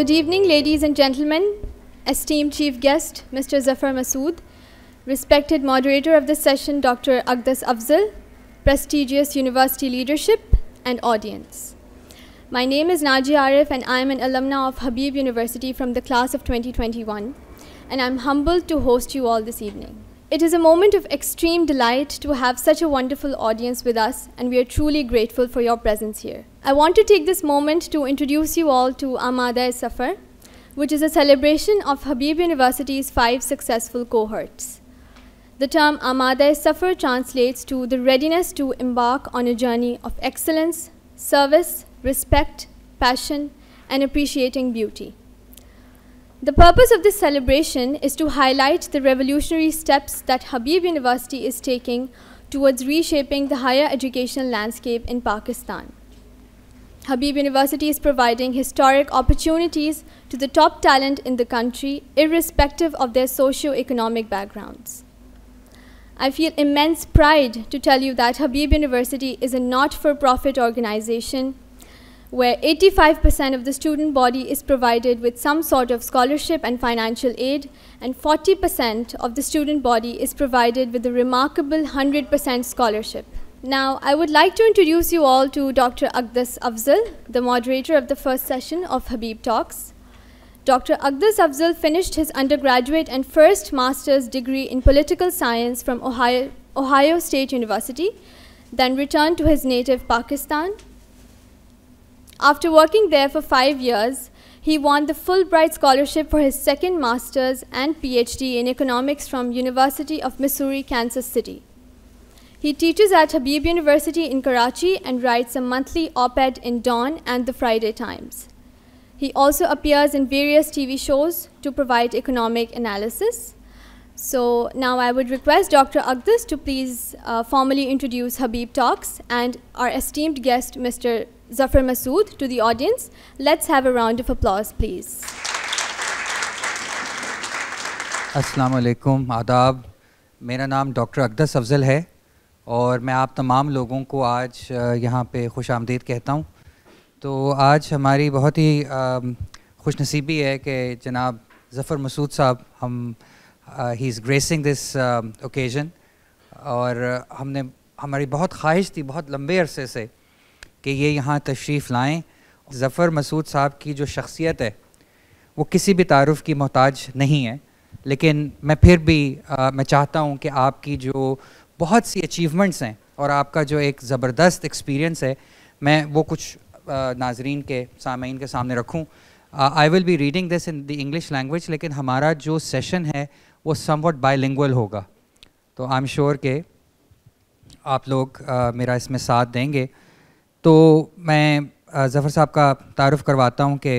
Good evening, ladies and gentlemen, esteemed chief guest, Mr. Zafar Masood, respected moderator of this session, Dr. Agdas Afzal, prestigious university leadership, and audience. My name is Najia Arif, and I am an alumna of Habib University from the class of 2021, and I'm humbled to host you all this evening. It is a moment of extreme delight to have such a wonderful audience with us, and we are truly grateful for your presence here. I want to take this moment to introduce you all to Amada Safar, which is a celebration of Habib University's five successful cohorts. The term Amada Safar translates to the readiness to embark on a journey of excellence, service, respect, passion, and appreciating beauty. The purpose of this celebration is to highlight the revolutionary steps that Habib University is taking towards reshaping the higher educational landscape in Pakistan. Habib University is providing historic opportunities to the top talent in the country, irrespective of their socio-economic backgrounds. I feel immense pride to tell you that Habib University is a not-for-profit organization where 85% of the student body is provided with some sort of scholarship and financial aid, and 40% of the student body is provided with a remarkable 100% scholarship. Now, I would like to introduce you all to Dr. Agdas Afzal, the moderator of the first session of Habib Talks. Dr. Agdas Afzal finished his undergraduate and first master's degree in political science from Ohio, Ohio State University, then returned to his native Pakistan after working there for five years, he won the Fulbright Scholarship for his second Master's and PhD in Economics from University of Missouri, Kansas City. He teaches at Habib University in Karachi and writes a monthly op-ed in Dawn and the Friday Times. He also appears in various TV shows to provide economic analysis. So now I would request Dr. Agdas to please uh, formally introduce Habib Talks and our esteemed guest, Mr. Zafar Masood, to the audience. Let's have a round of applause, please. अस्सलाम वालेकुम आदाब मेरा नाम doctor अकदस Afzal है और मैं आप तमाम लोगों को आज uh, यहाँ today. खुश आमदीद कहता हूँ तो आज हमारी बहुत ही um, खुश नसीबी है कि जनाब he is gracing this occasion और uh, हमने हमारी बहुत ख्वाहिश थी बहुत लंबे अरसे से कि ये यहाँ तशरीफ़ लाएँ ज़फ़र मसूद साहब की जो शख्सियत है वो किसी भी तारफ़ की मोहताज नहीं है लेकिन मैं फिर भी आ, uh, मैं चाहता हूँ कि आपकी जो बहुत सी अचीवमेंट्स हैं और आपका जो एक ज़बरदस्त एक्सपीरियंस है मैं वो कुछ uh, नाजरीन के सामीन के सामने रखूँ I will be reading this in the English language लेकिन हमारा जो सेशन है वो समवट बाइलिंगुअल होगा तो आई एम श्योर के आप लोग uh, मेरा इसमें साथ देंगे तो मैं जफ़र साहब का तारुफ करवाता हूँ कि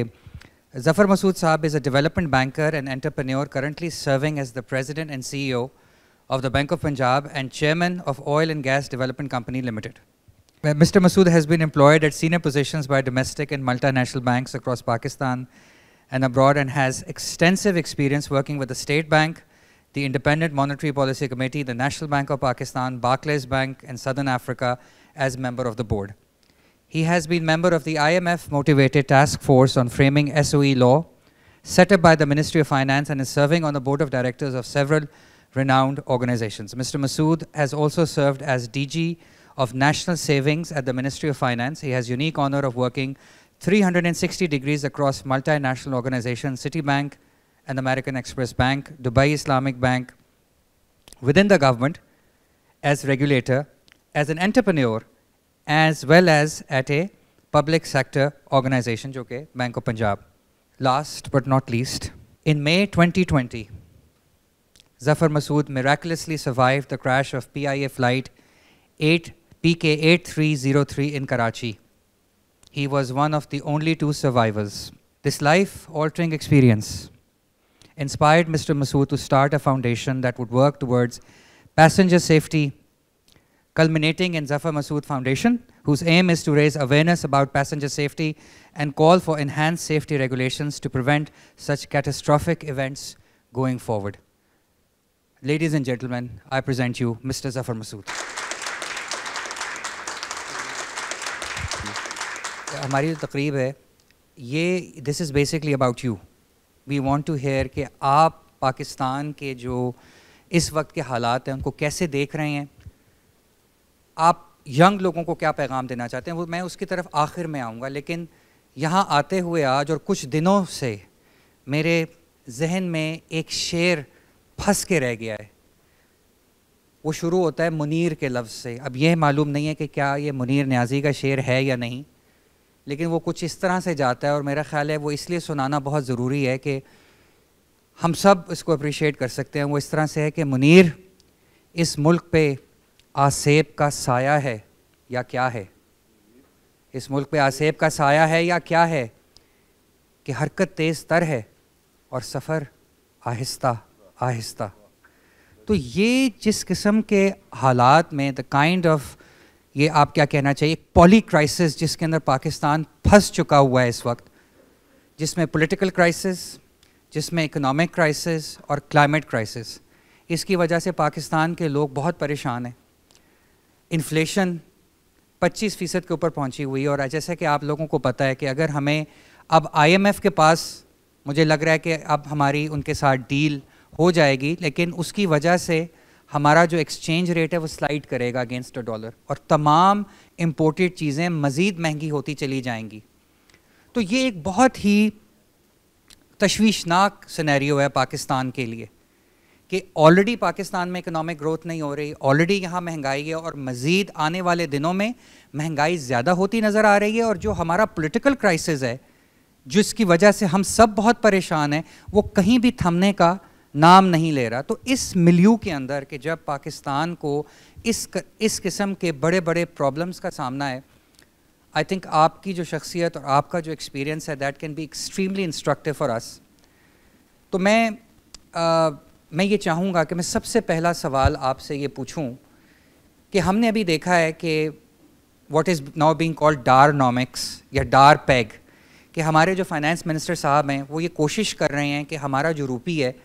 Zafar Masood sahab is a development banker and entrepreneur currently serving as the president and C E of the Bank of Punjab and chairman of Oil and Gas Development Company Limited mister Masood has been employed at senior position by domestic and multinational bank across Pakistan and abroad and has extensive experience working with the State Bank the Independent Monetary Policy Committee, the National Bank of Pakistan, Barclays Bank, and Southern Africa as member of the board. He has been member of the IMF-motivated task force on framing SOE law, set up by the Ministry of Finance and is serving on the board of directors of several renowned organizations. Mr. Masood has also served as DG of National Savings at the Ministry of Finance. He has unique honor of working 360 degrees across multinational organizations, Citibank, and American Express Bank, Dubai Islamic Bank, within the government, as regulator, as an entrepreneur, as well as at a public sector organization, Okay, Bank of Punjab. Last but not least, in May 2020, Zafar Masood miraculously survived the crash of PIA flight 8 PK8303 in Karachi. He was one of the only two survivors. This life altering experience inspired Mr. Masood to start a foundation that would work towards passenger safety, culminating in Zafar Masood Foundation, whose aim is to raise awareness about passenger safety and call for enhanced safety regulations to prevent such catastrophic events going forward. Ladies and gentlemen, I present you Mr. Zafar Masood. This is basically about you. We want to hear कि आप पाकिस्तान के जो इस वक्त के हालात हैं उनको कैसे देख रहे हैं आप यंग लोगों को क्या पैगाम देना चाहते हैं वो मैं उसकी तरफ आखिर में आऊँगा लेकिन यहाँ आते हुए आज और कुछ दिनों से मेरे जहन में एक शेर फंस के रह गया है वो शुरू होता है मुनीर के लफ्ज़ से अब यह मालूम नहीं है कि क्या ये मुनीर न्याजी का शेर है या नहीं लेकिन वो कुछ इस तरह से जाता है और मेरा ख्याल है वो इसलिए सुनाना बहुत ज़रूरी है कि हम सब इसको अप्रिशिएट कर सकते हैं वो इस तरह से है कि मुनीर इस मुल्क पे आसेब का साया है या क्या है इस मुल्क पे आसेब का साया है या क्या है कि हरकत तेज़ तर है और सफ़र आहिस्ता आहिस्ता तो ये जिस किस्म के हालात में द काइंड ऑफ ये आप क्या कहना चाहिए पॉली क्राइसिस जिसके अंदर पाकिस्तान फंस चुका हुआ है इस वक्त जिसमें पॉलिटिकल क्राइसिस जिसमें इकोनॉमिक क्राइसिस और क्लाइमेट क्राइसिस इसकी वजह से पाकिस्तान के लोग बहुत परेशान हैं इन्फ्लेशन 25 फ़ीसद के ऊपर पहुंची हुई है और जैसा कि आप लोगों को पता है कि अगर हमें अब आईएमएफ के पास मुझे लग रहा है कि अब हमारी उनके साथ डील हो जाएगी लेकिन उसकी वजह से हमारा जो एक्सचेंज रेट है वो स्लाइड करेगा अगेंस्ट द डॉलर और तमाम इम्पोर्टेड चीज़ें मज़ीद महंगी होती चली जाएंगी तो ये एक बहुत ही तशवीशनाक सिनेरियो है पाकिस्तान के लिए कि ऑलरेडी पाकिस्तान में इकोनॉमिक ग्रोथ नहीं हो रही ऑलरेडी यहाँ महंगाई है और मज़ीद आने वाले दिनों में महंगाई ज़्यादा होती नज़र आ रही है और जो हमारा पोलिटिकल क्राइसिस है जिसकी वजह से हम सब बहुत परेशान हैं वो कहीं भी थमने का नाम नहीं ले रहा तो इस मिल्यू के अंदर कि जब पाकिस्तान को इस कर, इस किस्म के बड़े बड़े प्रॉब्लम्स का सामना है आई थिंक आपकी जो शख्सियत और आपका जो एक्सपीरियंस है that can be extremely instructive for us तो मैं आ, मैं ये चाहूँगा कि मैं सबसे पहला सवाल आपसे ये पूछूँ कि हमने अभी देखा है कि what is now being called Darnomics या डार पैग कि हमारे जो फाइनेंस मिनिस्टर साहब हैं वो ये कोशिश कर रहे हैं कि हमारा जो रूपी है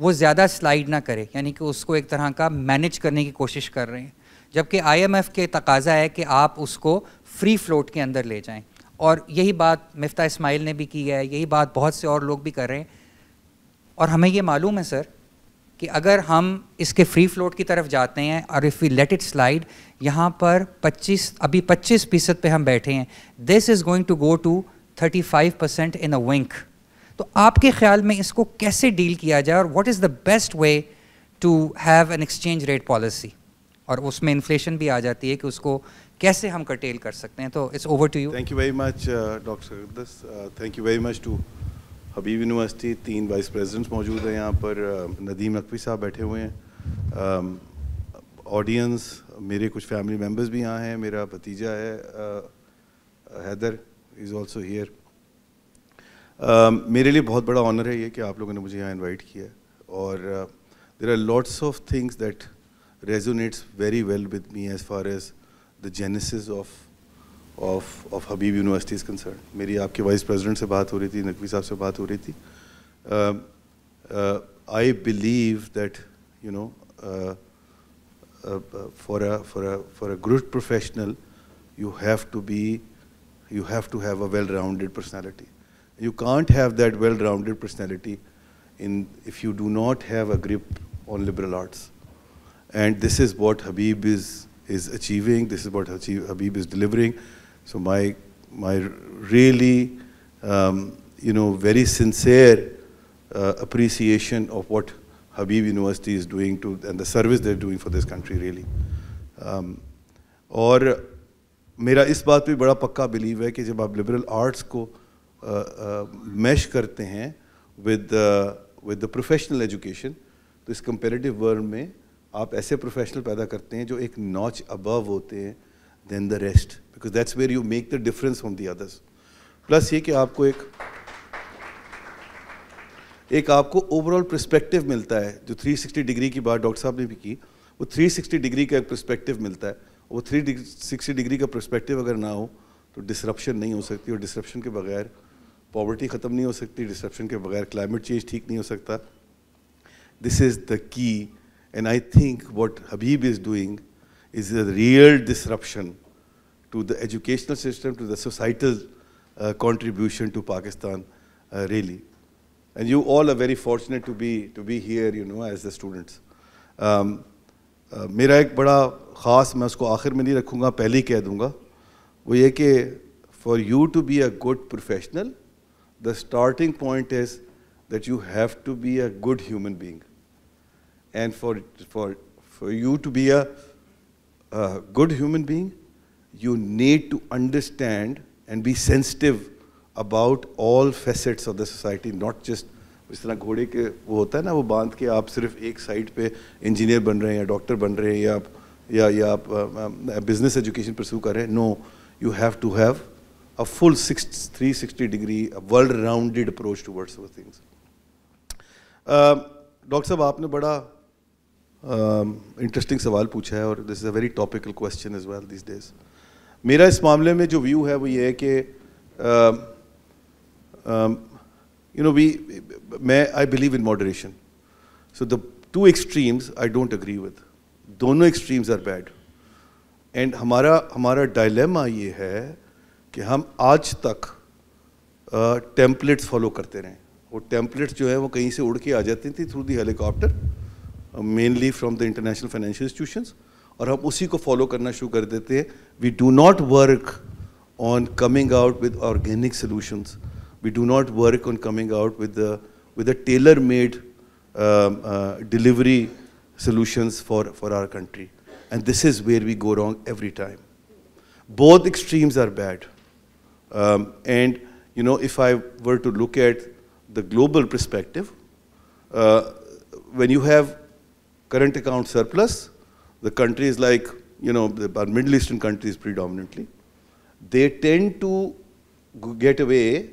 वो ज़्यादा स्लाइड ना करे यानी कि उसको एक तरह का मैनेज करने की कोशिश कर रहे हैं जबकि आईएमएफ के तकाजा है कि आप उसको फ्री फ्लोट के अंदर ले जाएं और यही बात मफ्ता इसमाइल ने भी की है यही बात बहुत से और लोग भी कर रहे हैं और हमें ये मालूम है सर कि अगर हम इसके फ्री फ्लोट की तरफ जाते हैं और if we let it slide यहाँ पर 25 अभी 25 फीसद पे हम बैठे हैं this is going to go to 35 percent in a wink तो आपके ख्याल में इसको कैसे डील किया जाए और what is the best way to have an exchange rate policy और उसमें इन्फ्लेशन भी आ जाती है कि उसको कैसे हम कटेल कर सकते हैं तो it's over to you thank you very much doctor thank you very much to Habib University तीन वाइस प्रेसिडेंट्स मौजूद हैं यहाँ पर नदीम uh, नकवी साहब बैठे हुए हैं ऑडियंस um, मेरे कुछ फैमिली मेम्बर्स भी यहाँ हैं मेरा भतीजा है Haider is also here Um, मेरे लिए बहुत बड़ा ऑनर है ये कि आप लोगों ने मुझे यहाँ इनवाइट किया और there are lots of things that resonates very well with me as far as the genesis of of of Habib University is concern मेरी आपके वाइस प्रेसिडेंट से बात हो रही थी नकवी साहब से बात हो रही थी I believe that you know for for for a good professional you have to be you have to have a well rounded personality You can't have that well-rounded personality in, if you do not have a grip on liberal arts. And this is what Habib is, is achieving. This is what Habib is delivering. So my, my really, um, you know, very sincere uh, appreciation of what Habib University is doing to, and the service they're doing for this country, really. Um, और मेरा इस बात पे बड़ा पक्का believe है कि जब आप liberal arts. को मैश करते हैं with with the professional education तो इस कंपेरेटिव वर्ल्ड में आप ऐसे प्रोफेशनल पैदा करते हैं जो एक नॉच अबव होते हैं then the rest because that's where you make the difference from the others plus ये कि आपको एक एक आपको ओवरऑल प्रस्पेक्टिव मिलता है जो 360 डिग्री की बात डॉक्टर साहब ने भी की वो 360 डिग्री का एक प्रस्पेक्टिव मिलता है वो 360 डिग्री का प्रस्पेक्टिव अगर ना हो तो डिसरप्शन नहीं हो सकती और डिसरप्शन के बगैर पॉवर्टी ख़त्म नहीं हो सकती डिस्ट्रप्शन के बगैर क्लाइमेट चेंज ठीक नहीं हो सकता this is the key and I think what Habib is doing is a real disruption to the educational system to the societal contribution to Pakistan really and you all a very fortunate to be to be here you know as the students मेरा एक बड़ा ख़ास मैं उसको आखिर में नहीं रखूँगा पहले ही कह दूँगा वो ये कि for you to be a good professional the starting point is that you have to be a good human being. And for, for, for you to be a, a good human being, you need to understand and be sensitive about all facets of the society, not just इस तरह घोड़े के वो होता है ना वो बांध के आप सिर्फ एक साइड पे इंजीनियर बन रहे हैं या डॉक्टर बन रहे हैं या या या आप बिजनेस एजुकेशन परसू कर रहे हैं no you have to have a full six, 360 degree, a world rounded approach towards those things. Doctor uh, sahab आपने बड़ा इंटरेस्टिंग um, सवाल पूछा है और this is a very topical question as well these days मेरा इस मामले में जो व्यू है वो ये है कि यू नो वी मैं I believe in moderation so the two extremes I don't agree with दोनों एक्सट्रीम्स आर बैड एंड हमारा हमारा डायलेमा ये है कि हम आज तक टेम्पलेट्स फॉलो करते रहे वो टेम्पलेट्स जो है वो कहीं से उड़ के आ जाती थी through the helicopter mainly from the international financial institutions और हम उसी को फॉलो करना शुरू कर देते हैं we do not work on coming out with organic solutions we do not work on coming out with with a tailor made delivery solutions for for our country and this is where we go wrong every time both extremes are bad Um, and you know, if I were to look at the global perspective, uh, when you have current account surplus, the countries like you know the Middle Eastern countries predominantly, they tend to get away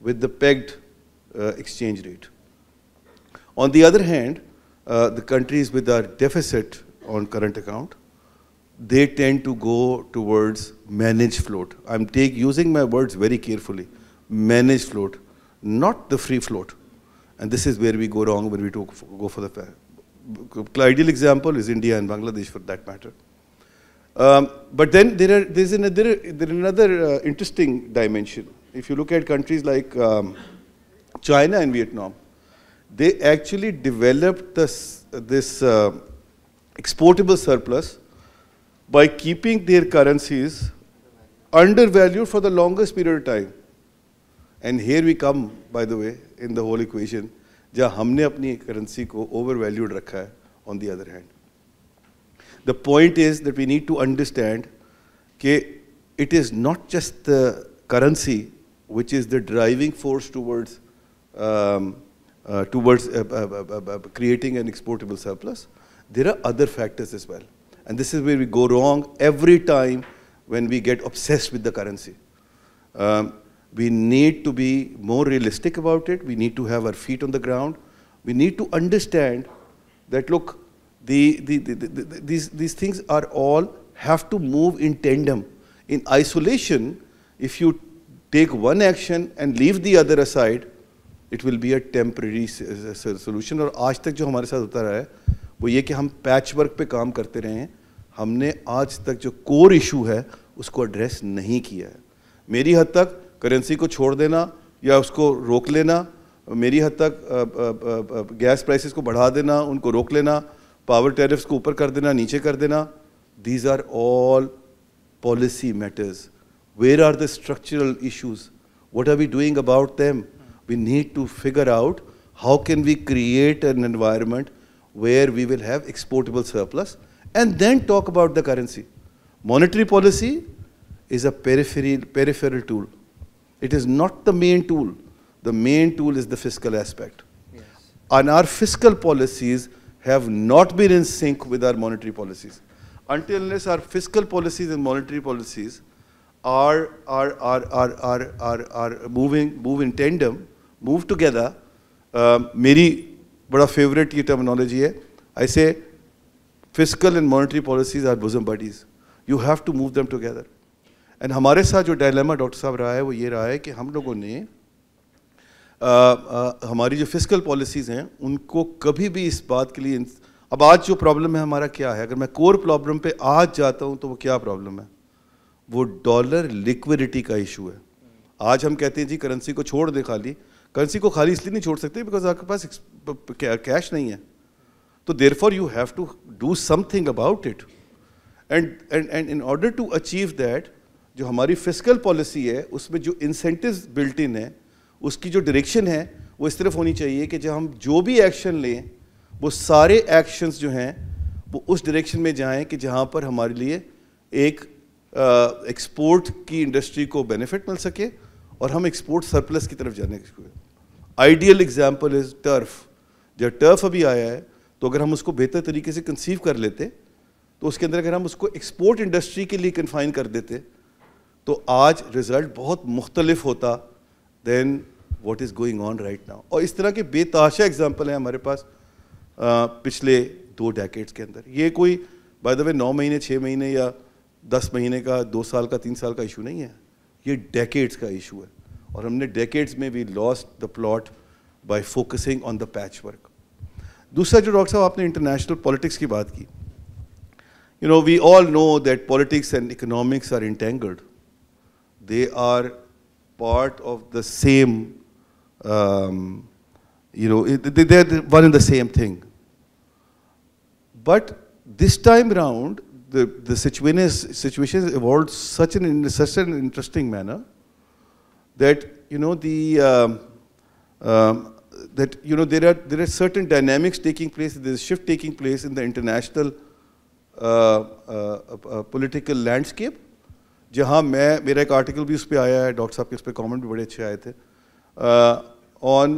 with the pegged uh, exchange rate. On the other hand, uh, the countries with a deficit on current account, they tend to go towards managed float. I'm take, using my words very carefully. Managed float, not the free float. And this is where we go wrong when we talk, go for the ideal example is India and Bangladesh for that matter. Um, but then there are, there's another, there's another uh, interesting dimension. If you look at countries like um, China and Vietnam, they actually developed this, this uh, exportable surplus by keeping their currencies undervalued for the longest period of time. And here we come, by the way, in the whole equation, जहाँ हमने अपनी currency को overvalued valued रखा है on the other hand the point is that we need to it is not just the currency which is the driving force towards um, uh, towards uh, uh, uh, uh, uh creating an exportable surplus. There are other factors as well. And this is where we go wrong every time when we get obsessed with the currency. Um, we need to be more realistic about it. We need to have our feet on the ground. We need to understand that, look, the, the, the, these, these things are all have to move in tandem. In isolation, if you take one action and leave the other aside, it will be a temporary solution. Or, आज तक जो वो ये कि हम patch work पर काम करते रहे हैं हमने आज तक जो कोर इशू है उसको एड्रेस नहीं किया है मेरी हद तक करेंसी को छोड़ देना या उसको रोक लेना मेरी हद तक गैस प्राइसेस को बढ़ा देना उनको रोक लेना पावर टैरिफ्स को ऊपर कर देना नीचे कर देना these are all policy matters where are the structural issues what are we doing about them we need to figure out how can we create an environment where we will have exportable surplus and then talk about the currency. Monetary policy is a peripheral, peripheral tool. It is not the main tool. The main tool is the fiscal aspect. Yes. And our fiscal policies have not been in sync with our monetary policies. Until unless our fiscal policies and monetary policies are, are, are, are, are, are, are moving, move in tandem, move together, मेरी uh, बड़ा favourite ये terminology है ऐसे fiscal and monetary policies are bosom buddies you have to move them together and हमारे साथ जो dilemma doctor साहब रहा है वो ये रहा है कि हम लोगों ने आ, आ, हमारी जो फिजिकल पॉलिसीज़ हैं उनको कभी भी इस बात के लिए अब आज जो प्रॉब्लम है हमारा क्या है अगर मैं कोर प्रॉब्लम पे आज जाता हूँ तो वो क्या प्रॉब्लम है वो डॉलर लिक्विडिटी का इशू है आज हम कहते हैं जी करेंसी को छोड़ दे खाली करेंसी को खाली इसलिए नहीं छोड़ सकते बिकॉज आपके पास कैश नहीं है तो therefore you have to do something about it and and and in order to achieve that जो हमारी फिजिकल पॉलिसी है उसमें जो इंसेंटिव बिल्ट इन है उसकी जो डायरेक्शन है वो इस तरफ होनी चाहिए कि जब हम जो भी एक्शन लें वो सारे एक्शंस जो हैं वो उस डायरेक्शन में जाएं कि जहाँ पर हमारे लिए एक एक्सपोर्ट की इंडस्ट्री को बेनिफिट मिल सके और हम एक्सपोर्ट सरप्लस की तरफ जाने की आइडियल एग्जाम्पल इज टर्फ जब टर्फ अभी आया है तो अगर हम उसको बेहतर तरीके से कंसीव कर लेते तो उसके अंदर अगर हम उसको एक्सपोर्ट इंडस्ट्री के लिए कन्फाइन कर देते तो आज रिज़ल्ट बहुत मुख्तलफ होता than what is going on right now और इस तरह के बेताशा एग्जाम्पल हैं हमारे पास आ, पिछले दो डैकेट्स के अंदर ये कोई बाय द वे नौ महीने छः महीने या दस महीने का दो साल का तीन साल का इशू नहीं है ये डेकेट्स का इशू है और हमने डेकेड्स में we lost the plot by focusing on the patch work दूसरा जो डॉक्टर साहब आपने इंटरनेशनल पॉलिटिक्स की बात की you know we all know that politics and economics are entangled they are part of the same, um, you know, they're one and the same thing. But this time round, the, situation, evolved such an interesting manner that you know the um, um, that you know there are there are certain dynamics taking place. There is a shift taking place in the international uh, uh, uh political landscape. जहाँ मैं मेरा एक article भी उस पर आया है doctor साहब के उस पर कमेंट भी बड़े अच्छे आए थे on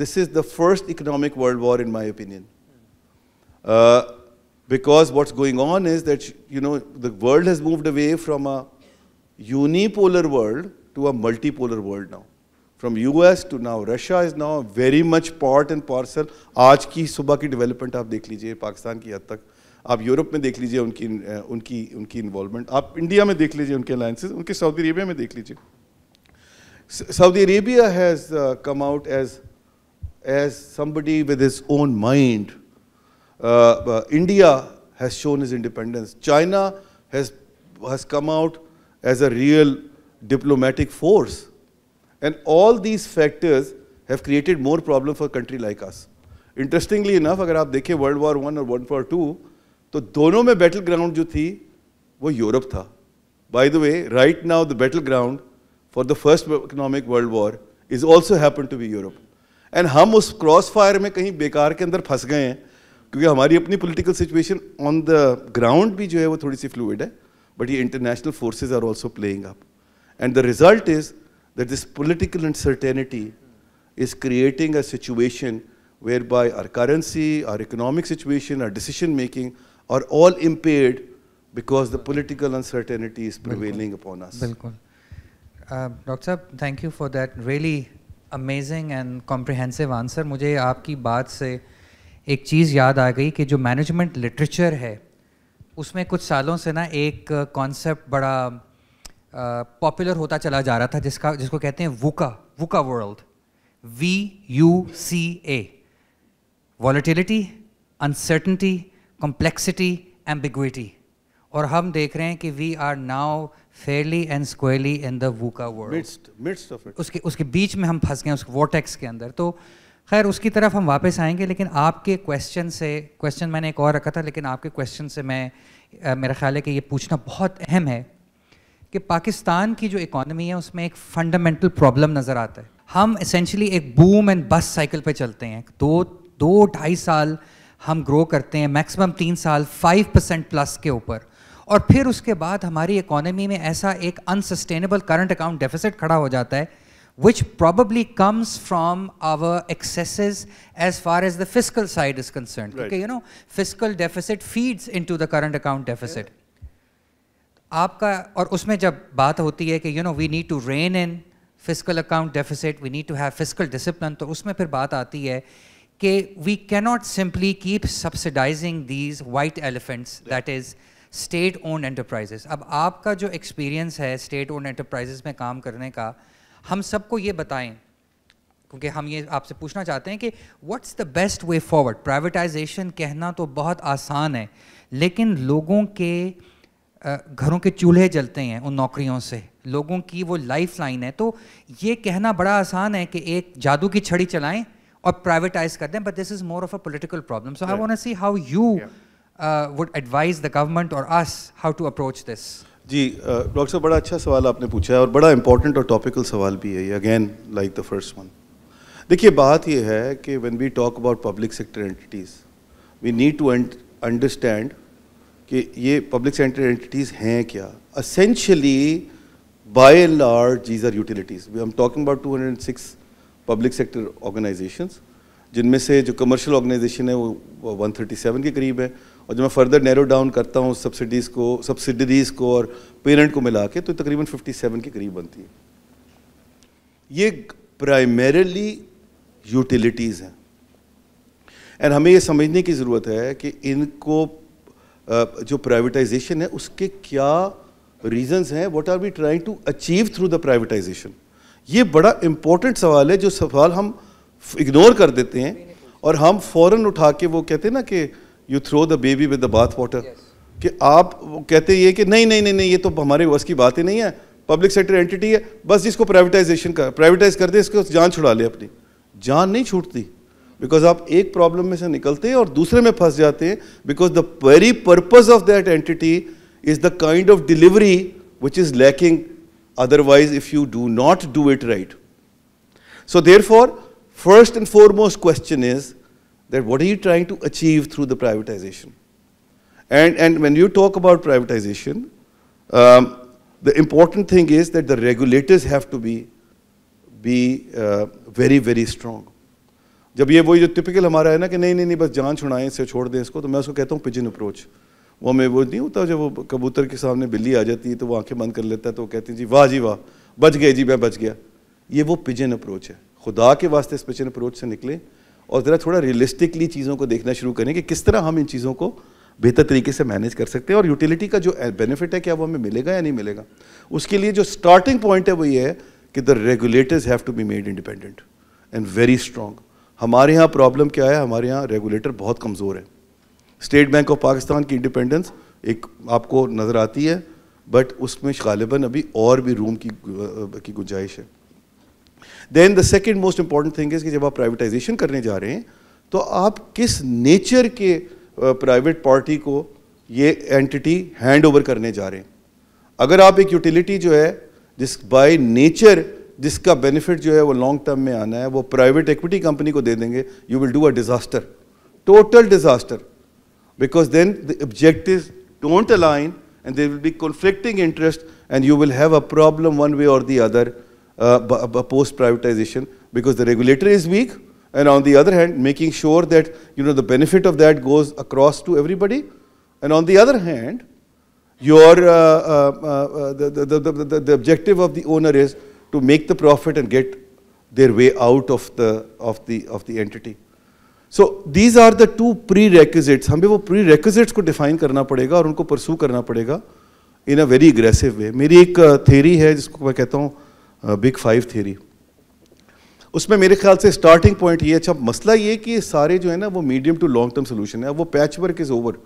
this is the first economic world war in my opinion because what's going on is that you know the world has moved away from a unipolar world to a multipolar world now. From US to now Russia is now very much part and parcel. आज की सुबह की development आप देख लीजिए पाकिस्तान की हद तक आप यूरोप में देख लीजिए उनकी उनकी उनकी इन्वॉल्वमेंट आप इंडिया में देख लीजिए उनके अलायंसेज उनके सऊदी अरेबिया में देख लीजिए Saudi Arabia has uh, come out as as somebody with his own mind. Uh, uh, India has shown his independence. China has has come out as a real diplomatic force. And all these factors have created more problem for a country like us. Interestingly enough अगर आप देखें world war one और world war two तो दोनों में battle ground जो थी वो यूरोप था by the way right now the battle ground for the first economic world war is also happen to be Europe and हम उस क्रॉस फायर में कहीं बेकार के अंदर फंस गए हैं क्योंकि हमारी अपनी political situation on the ground भी जो है वो थोड़ी सी फ्लूड है बट ये international forces are also playing up And the result is that this political uncertainty is creating a situation whereby our currency, our economic situation, our decision making are all impaired because the political uncertainty is prevailing Bilkul. upon us. Bilkul. Uh, Dr. Saab, thank you for that really amazing and comprehensive answer. मुझे आपकी बात से एक चीज़ याद आ गई कि जो management literature है उसमें कुछ सालों से ना एक कॉन्सेप्ट बड़ा पॉपुलर होता चला जा रहा था जिसका जिसको कहते हैं VUCA VUCA world V U C A volatility uncertainty complexity ambiguity और हम देख रहे हैं कि we are now fairly and squarely in the VUCA world उसके उसके बीच में हम फंस गए उस वोटेक्स के अंदर तो खैर उसकी तरफ हम वापस आएंगे लेकिन आपके क्वेश्चन से क्वेश्चन मैंने एक और रखा था लेकिन आपके क्वेश्चन से मैं आ, मेरा ख्याल है कि ये पूछना बहुत अहम है कि पाकिस्तान की जो इकोनॉमी है उसमें एक फंडामेंटल प्रॉब्लम नज़र आता है हम इसेंशली एक बूम एंड बस साइकिल पे चलते हैं दो दो ढाई साल हम ग्रो करते हैं मैक्सिमम तीन साल फाइव परसेंट प्लस के ऊपर और फिर उसके बाद हमारी इकोनॉमी में ऐसा एक अनसस्टेनेबल करंट अकाउंट डेफिसिट खड़ा हो जाता है which probably comes from our excess as far as the fiscal side is concern क्योंकि you know fiscal deficit feeds into the current account deficit आपका और उसमें जब बात होती है कि you know we need to rein in fiscal account deficit we need to have fiscal discipline तो उसमें फिर बात आती है कि we cannot simply keep subsidising these white elephants that is state owned enterprises अब आपका जो एक्सपीरियंस है स्टेट ओन एंटरप्राइजेस में काम करने का हम सबको ये बताएं क्योंकि हम ये आपसे पूछना चाहते हैं कि what's the best way forward privatisation कहना तो बहुत आसान है लेकिन लोगों के घरों के चूल्हे जलते हैं उन नौकरियों से लोगों की वो लाइफ लाइन है तो ये कहना बड़ा आसान है कि एक जादू की छड़ी चलाएं और प्राइवेटाइज कर दें but this is more of a political problem so I want see how you would advise the government और us how to approach this जी डॉक्टर साहब बड़ा अच्छा सवाल आपने पूछा है और बड़ा इंपॉर्टेंट और टॉपिकल सवाल भी है again like the first one देखिए बात यह है कि when we talk about public sector entities we need to understand कि ये पब्लिक सेंटर एंटिटीज़ हैं क्या essentially by and large these are utilities we am talking about 206 public sector organisations जिनमें से जो कमर्शियल ऑर्गेनाइजेशन है वो 137 के करीब है और जब मैं फर्दर नैरो डाउन करता हूँ सब्सिडीज़ को सब्सिडीज को और पेरेंट को मिला के तो तकरीबन 57 के करीब बनती है ये प्राइमरली यूटिलिटीज़ हैं एंड हमें ये समझने की ज़रूरत है कि इनको जो प्राइवेटाइजेशन है उसके क्या रीजंस हैं what are we trying to achieve through the privatisation ये बड़ा इम्पोर्टेंट सवाल है जो सवाल हम इग्नोर कर देते हैं और हम फौरन उठा के वो कहते हैं ना कि you throw the baby with the bath water कि आप कहते ये कि नहीं नहीं नहीं नहीं ये तो हमारे बस की बात ही नहीं है पब्लिक सेक्टर एंटिटी है बस इसको प्राइवेटाइजेशन का प्राइवेटाइज कर दे इसको जान छुड़ा ले अपनी जान नहीं छूटती बिकॉज आप एक प्रॉब्लम में से निकलते हैं और दूसरे में फंस जाते हैं because the very purpose of that entity is the kind of delivery which is lacking otherwise if you do not do it right. So therefore, first and foremost question is that what are you trying to achieve through the privatization? And, and when you talk about privatization, um, the important thing is that the regulators have to be, be uh, very, very strong. जब ये वही जो typical हमारा है ना कि नहीं नहीं नहीं बस जान छुड़ाएं इसे छोड़ दें इसको तो मैं उसको कहता हूँ पिजन अप्रोच वो हमें वो नहीं होता जब वो कबूतर के सामने बिल्ली आ जाती है तो वो आंखें बंद कर लेता है तो वो कहती है जी वाह जी वाह बच गए जी मैं बच गया ये वो पिजन अप्रोच है खुदा के वास्ते इस पिजन अप्रोच से निकलें और ज़रा थोड़ा रियलिस्टिकली चीज़ों को देखना शुरू करें कि किस तरह हम इन चीज़ों को बेहतर तरीके से मैनेज कर सकते हैं और यूटिलिटी का जो बेनिफिट है क्या वो हमें मिलेगा या नहीं मिलेगा उसके लिए जो स्टार्टिंग पॉइंट है वो ये है कि the regulators have to be made independent and very strong हमारे यहाँ प्रॉब्लम क्या है हमारे यहाँ रेगुलेटर बहुत कमज़ोर है स्टेट बैंक ऑफ पाकिस्तान की इंडिपेंडेंस एक आपको नज़र आती है बट उसमें गालिबा अभी और भी रूम की की गुंजाइश है then the second most important thing is कि जब आप प्राइवेटाइजेशन करने जा रहे हैं तो आप किस नेचर के प्राइवेट पार्टी को ये एंटिटी हैंड ओवर करने जा रहे हैं अगर आप एक यूटिलिटी जो है जिस बाय नेचर जिसका बेनिफिट जो है वो लॉन्ग टर्म में आना है वो प्राइवेट इक्विटी कंपनी को दे देंगे you will do a disaster total disaster because then the objective don't align and there will be conflicting interest and you will have a problem one way और the other post privatisation because the regulator is weak and on the other hand making sure that you know the benefit of that goes across to everybody and on the other hand your the objective of the owner is to make the profit and get their way out of the, of the, of the entity. So these are the two prerequisites हमें वो pre requisites को define करना पड़ेगा और उनको परसू करना पड़ेगा इन a very aggressive वे मेरी एक थेरी uh, है जिसको मैं कहता हूँ बिग फाइव थेरी उसमें मेरे ख्याल से स्टार्टिंग पॉइंट ये अच्छा मसला ये कि सारे जो है ना वो medium to long term solution है वो पैच वर्क इज़ ओवर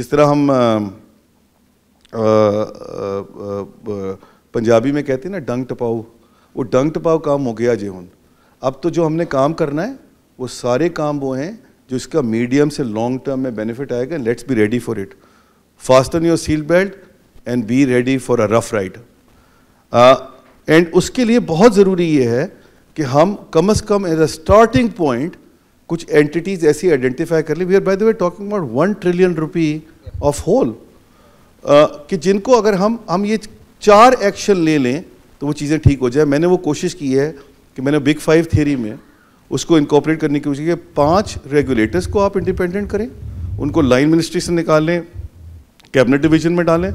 जिस तरह हम आ, आ, आ, पंजाबी में कहते हैं ना डंग टपाऊ वो डंग टपाव काम हो गया जी हूँ अब तो जो हमने काम करना है वो सारे काम वो हैं जो इसका मीडियम से लॉन्ग टर्म में बेनिफिट आएगा let's be ready for it fasten your seat belt and be ready for a rough ride एंड उसके लिए बहुत ज़रूरी ये है कि हम कम अज़ कम एज अ स्टार्टिंग पॉइंट कुछ एंटिटीज़ ऐसी आइडेंटिफाई कर ली we are by the way talking about one trillion rupee of whole कि जिनको अगर हम हम ये चार एक्शन ले लें तो वो चीज़ें ठीक हो जाए मैंने वो कोशिश की है कि मैंने बिग फाइव थेरी में उसको इनकॉपरेट करने की कोशिश की पाँच रेगुलेटर्स को आप इंडिपेंडेंट करें उनको लाइन मिनिस्ट्री से निकालें कैबिनेट डिवीजन में डालें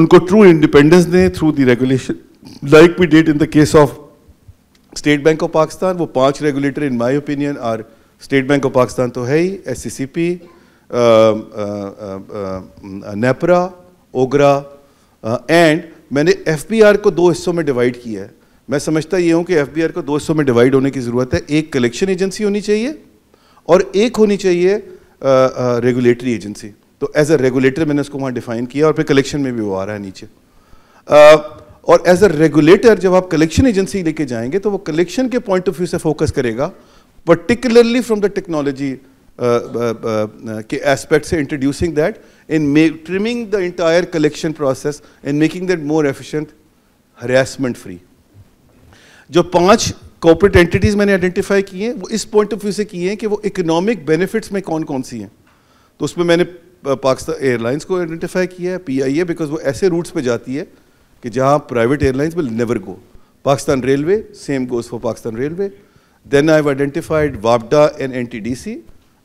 उनको ट्रू इंडिपेंडेंस दें through the regulation like we did in the case of State Bank of Pakistan वो पांच regulator in my opinion are State Bank of Pakistan तो है ही S C C P NEPRA OGRA and मैंने एफ को दो हिस्सों में डिवाइड किया है मैं समझता ये हूँ कि एफ को दो हिस्सों में डिवाइड होने की ज़रूरत है एक कलेक्शन एजेंसी होनी चाहिए और एक होनी चाहिए रेगुलेटरी एजेंसी तो एज अ रेगुलेटर मैंने उसको वहाँ डिफाइन किया और फिर कलेक्शन में भी वो आ रहा है नीचे आ, और एज अ रेगुलेटर जब आप कलेक्शन एजेंसी लेके जाएंगे तो वो कलेक्शन के पॉइंट ऑफ व्यू से फोकस करेगा पर्टिकुलरली फ्रॉम द टेक्नोलॉजी के एस्पेक्ट से introducing that in trimming the entire collection process in making that more efficient harassment free जो पांच कॉपरेट एंटिटीज़ मैंने आइडेंटिफाई की हैं वो इस पॉइंट ऑफ व्यू से किए हैं कि वो इकोनॉमिक बेनिफिट्स में कौन कौन सी हैं तो उसमें मैंने पाकिस्तान uh, एयरलाइंस को आइडेंटिफाई किया है पी आई ए बिकॉज वो ऐसे रूट्स पे जाती है कि जहाँ private airlines will never go Pakistan railway same goes for Pakistan railway then I have identified वापडा and N T D C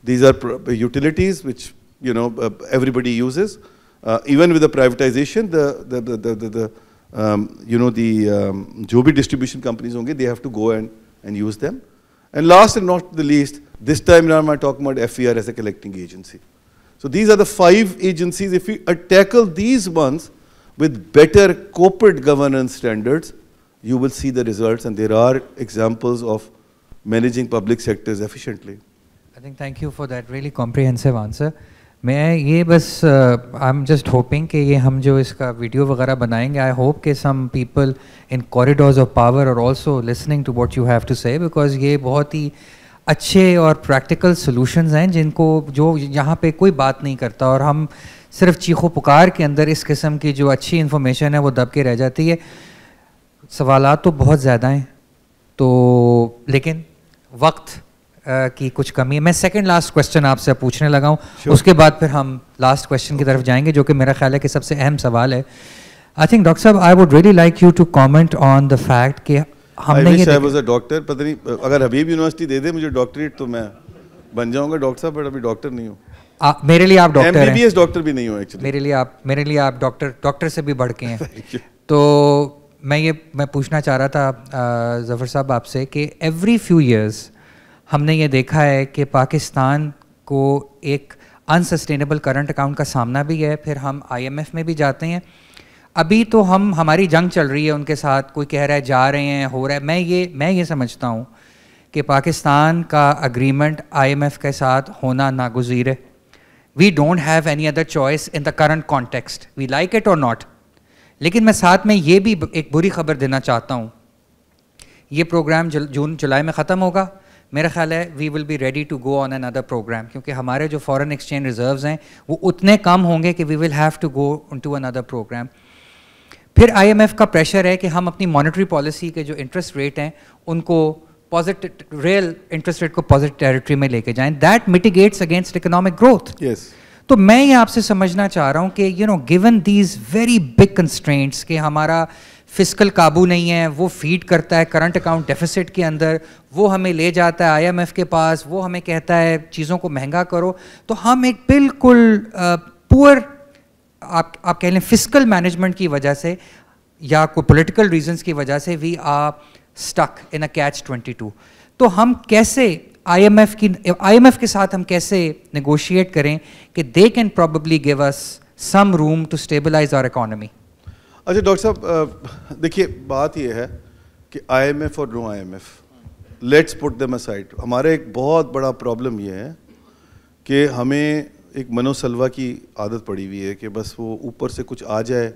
These are uh, utilities which you know uh, everybody uses. Uh, even with the privatization, the the the the, the um, you know the um, distribution companies only they have to go and and use them. And last and not the least, this time now I'm talking about FER as a collecting agency. So these are the five agencies. If we tackle these ones with better corporate governance standards, you will see the results and there are examples of managing public sectors efficiently. I think thank you for that really comprehensive answer मैं ये बस I am just hoping कि ये हम जो इसका video वगैरह बनाएंगे आई होप के some people in corridors of power और also listening to what you have to say because ये बहुत ही अच्छे और प्रैक्टिकल सोल्यूशंस हैं जिनको जो यहाँ पे कोई बात नहीं करता और हम सिर्फ चीखो पुकार के अंदर इस किस्म की जो अच्छी इन्फॉर्मेशन है वो दब के रह जाती है सवाल तो बहुत ज़्यादा हैं तो लेकिन वक्त की कुछ कमी है मैं सेकंड लास्ट क्वेश्चन आपसे पूछने लगा हूँ sure. उसके बाद फिर हम लास्ट क्वेश्चन okay. की तरफ जाएंगे जो कि मेरा ख्याल है कि सबसे अहम सवाल है आई थिंक डॉक्टर साहब I would really like you to comment on the fact कि हमने ये डॉक्टर पता नहीं अगर हबीब यूनिवर्सिटी दे दे मुझे डॉक्टरेट तो मैं बन जाऊंगा डॉक्टर साहब बट अभी डॉक्टर नहीं हूँ आ, मेरे लिए आप डॉक्टर हैं डॉक्टर भी नहीं हो एक्चुअली मेरे लिए आप मेरे लिए आप डॉक्टर डॉक्टर से भी बढ़ के हैं तो मैं ये मैं पूछना चाह रहा था ज़फ़र साहब आपसे कि एवरी फ्यू इयर्स हमने ये देखा है कि पाकिस्तान को एक अनसस्टेनेबल करंट अकाउंट का सामना भी है फिर हम आईएमएफ में भी जाते हैं अभी तो हम हमारी जंग चल रही है उनके साथ कोई कह रहा है जा रहे हैं हो रहा है मैं ये मैं ये समझता हूँ कि पाकिस्तान का अग्रीमेंट आईएमएफ के साथ होना नागुजीर है we don't have any other choice in the current context we like it और नॉट लेकिन मैं साथ में ये भी एक बुरी खबर देना चाहता हूँ ये प्रोग्राम जून जुलाई में ख़त्म होगा मेरा ख्याल है we will be ready to go on another programme क्योंकि हमारे जो फॉरेन एक्सचेंज रिजर्व्स हैं वो उतने कम होंगे कि we will have to go to another programme फिर आईएमएफ का प्रेशर है कि हम अपनी मॉनेटरी पॉलिसी के जो इंटरेस्ट रेट हैं उनको पॉजिटिव रियल इंटरेस्ट रेट को पॉजिटिव टेरिटरी में लेके जाएं that mitigates against economic growth तो मैं ये आपसे समझना चाह रहा हूँ कि you know given these very big constraints कि हमारा फिजिकल काबू नहीं है वो फीड करता है करंट अकाउंट डेफिसिट के अंदर वो हमें ले जाता है आईएमएफ के पास वो हमें कहता है चीज़ों को महंगा करो तो हम एक बिल्कुल पुअर आप आप कह लें फिजिकल मैनेजमेंट की वजह से या कोई पॉलिटिकल रीजंस की वजह से we are stuck in a catch 22 तो हम कैसे आईएमएफ की आईएमएफ के साथ हम कैसे नेगोशिएट करें कि they can probably give us some room to stabilise our economy अच्छा डॉक्टर साहब देखिए बात यह है कि आईएमएफ और no IMF let's put them aside हमारा एक बहुत बड़ा प्रॉब्लम यह है कि हमें एक मनोसलवा की आदत पड़ी हुई है कि बस वो ऊपर से कुछ आ जाए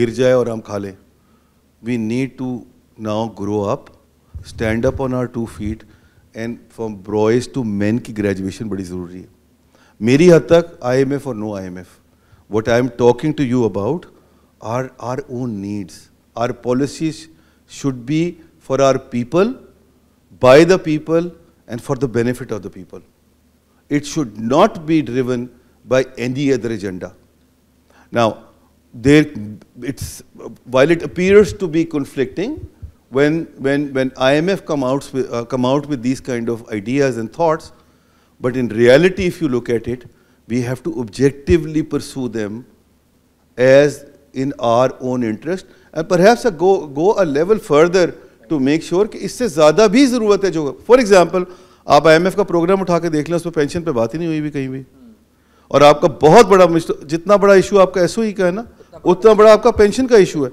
गिर जाए और हम खा लें we need to now grow up stand up on our two feet and from boys to man की ग्रेजुएशन बड़ी ज़रूरी है मेरी हद तक आई एम एफ और no I M F what I am talking to you about our, our own needs. Our policies should be for our people, by the people, and for the benefit of the people. It should not be driven by any other agenda. Now, there, it's, while it appears to be conflicting, when, when, when IMF come out, with, uh, come out with these kind of ideas and thoughts, but in reality, if you look at it, we have to objectively pursue them as in our own interest and पर a go go a level further to make कि इससे ज़्यादा भी ज़रूरत है जो for example आप आई का प्रोग्राम उठा के देख लें उस पर पेंशन पर बात ही नहीं हुई भी कहीं भी और आपका बहुत बड़ा जितना बड़ा इशू आपका एस e का है ना उतना बड़ा आपका पेंशन का इशू है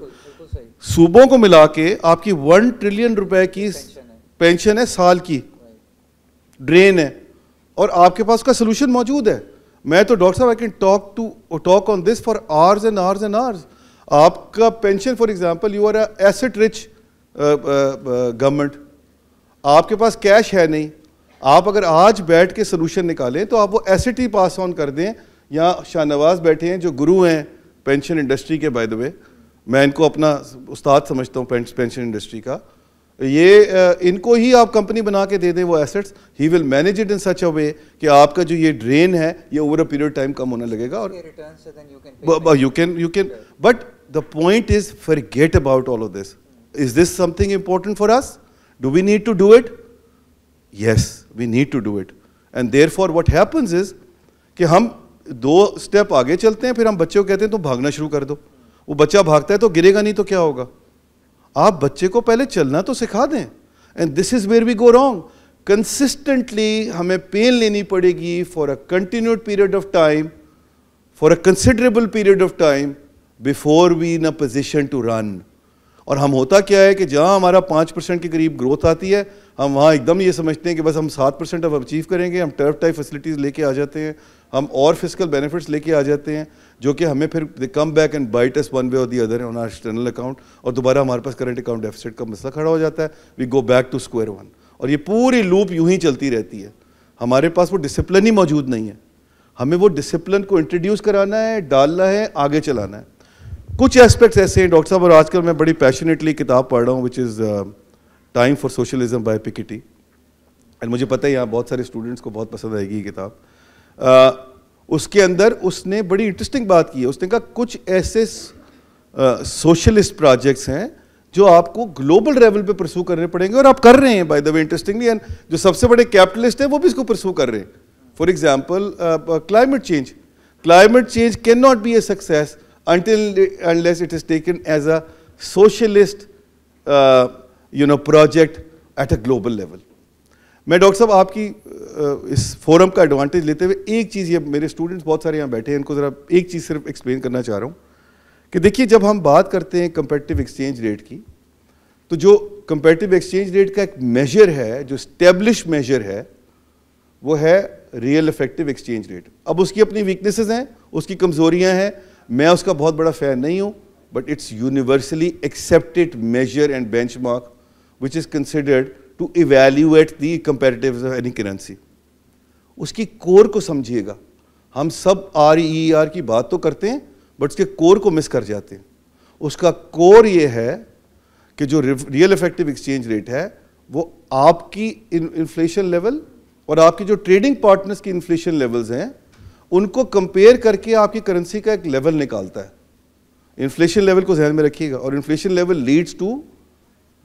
सूबों को मिला के आपकी वन ट्रिलियन रुपए की पेंशन है साल की ड्रेन है और आपके पास का सोल्यूशन मौजूद है मैं तो डॉक्टर साहब I can talk to talk on this for hours and hours and hours आपका pension for example you are asset rich government आपके पास कैश है नहीं आप अगर आज बैठ के सोल्यूशन निकालें तो आप वो एसेट ही पास ऑन कर दें या शाहनवाज बैठे हैं जो गुरु हैं पेंशन इंडस्ट्री के बाय द वे मैं इनको अपना उस्ताद समझता हूँ पेंशन इंडस्ट्री का ये uh, इनको ही आप कंपनी बना के दे दें वो assets he will manage it in such a way कि आपका जो ये ड्रेन है ये ओवर अ पीरियड टाइम कम होने लगेगा और you can you can but The point is, forget about all of this. Is this something important for us? Do we need to do it? Yes, we need to do it. And therefore, what happens is कि हम दो step आगे चलते हैं फिर हम बच्चे को कहते हैं तुम तो भागना शुरू कर दो वो बच्चा भागता है तो गिरेगा नहीं तो क्या होगा आप बच्चे को पहले चलना तो सिखा दें and this is where we go wrong consistently हमें पेन लेनी पड़ेगी for a continued period of time for a considerable period of time before we in a position to run और हम होता क्या है कि जहाँ हमारा पाँच परसेंट के करीब ग्रोथ आती है हम वहाँ एकदम ये समझते हैं कि बस हम सात परसेंट अब अचीव करेंगे हम टर्फ टाइप फैसिलिटीज़ लेके आ जाते हैं हम और फिजिकल बेनिफिट्स लेके आ जाते हैं जो कि हमें फिर they come back and bite us one way और the other on our external account और दोबारा हमारे पास करंट अकाउंट डेफिसिट का मसला खड़ा हो जाता है we go back to square one और ये पूरी लूप यूं ही चलती रहती है हमारे पास वो डिसिप्लिन ही मौजूद नहीं है हमें वो डिसिप्लिन को इंट्रोड्यूस कराना है डालना है आगे चलाना है कुछ एस्पेक्ट्स ऐसे हैं डॉक्टर साहब और आजकल मैं बड़ी पैशनेटली किताब पढ़ रहा हूँ which is time for socialism by Piketty and मुझे पता है यहाँ बहुत सारे स्टूडेंट्स को बहुत पसंद आएगी ये किताब uh, उसके अंदर उसने बड़ी इंटरेस्टिंग बात की है उसने कहा कुछ ऐसे सोशलिस्ट प्रोजेक्ट्स uh, हैं जो आपको ग्लोबल लेवल पे प्रसू करने पड़ेंगे और आप कर रहे हैं by the way interestingly and जो सबसे बड़े कैपिटलिस्ट हैं वो भी इसको प्रसू कर रहे हैं for example climate change climate change can not be a success until unless it is taken as a socialist uh, you know project at a global level मैं डॉक्टर साहब आपकी uh, इस फोरम का एडवांटेज लेते हुए एक चीज़ ये मेरे स्टूडेंट्स बहुत सारे यहाँ बैठे हैं इनको ज़रा एक चीज़ सिर्फ एक्सप्लेन करना चाह रहा हूँ कि देखिए जब हम बात करते हैं कंपेटिव एक्सचेंज रेट की तो जो कंपेटिव एक्सचेंज रेट का एक मेजर है जो स्टेब्लिश मेजर है वो है रियल इफेक्टिव एक्सचेंज रेट अब उसकी अपनी वीकनेसेस हैं उसकी कमज़ोरियाँ हैं मैं उसका बहुत बड़ा फ़ैन नहीं हूँ but it's universally accepted measure and benchmark which is considered to evaluate the comparative any currency उसकी कोर को समझिएगा हम सब आर ई आर की बात तो करते हैं बट उसके कोर को मिस कर जाते हैं उसका कोर ये है कि जो रियल इफेक्टिव एक्सचेंज रेट है वो आपकी इन्फ्लेशन लेवल और आपके जो ट्रेडिंग पार्टनर्स की इन्फ्लेशन लेवल्स हैं उनको कंपेयर करके आपकी करेंसी का एक लेवल निकालता है इन्फ्लेशन लेवल को ध्यान में रखिएगा और inflation level leads to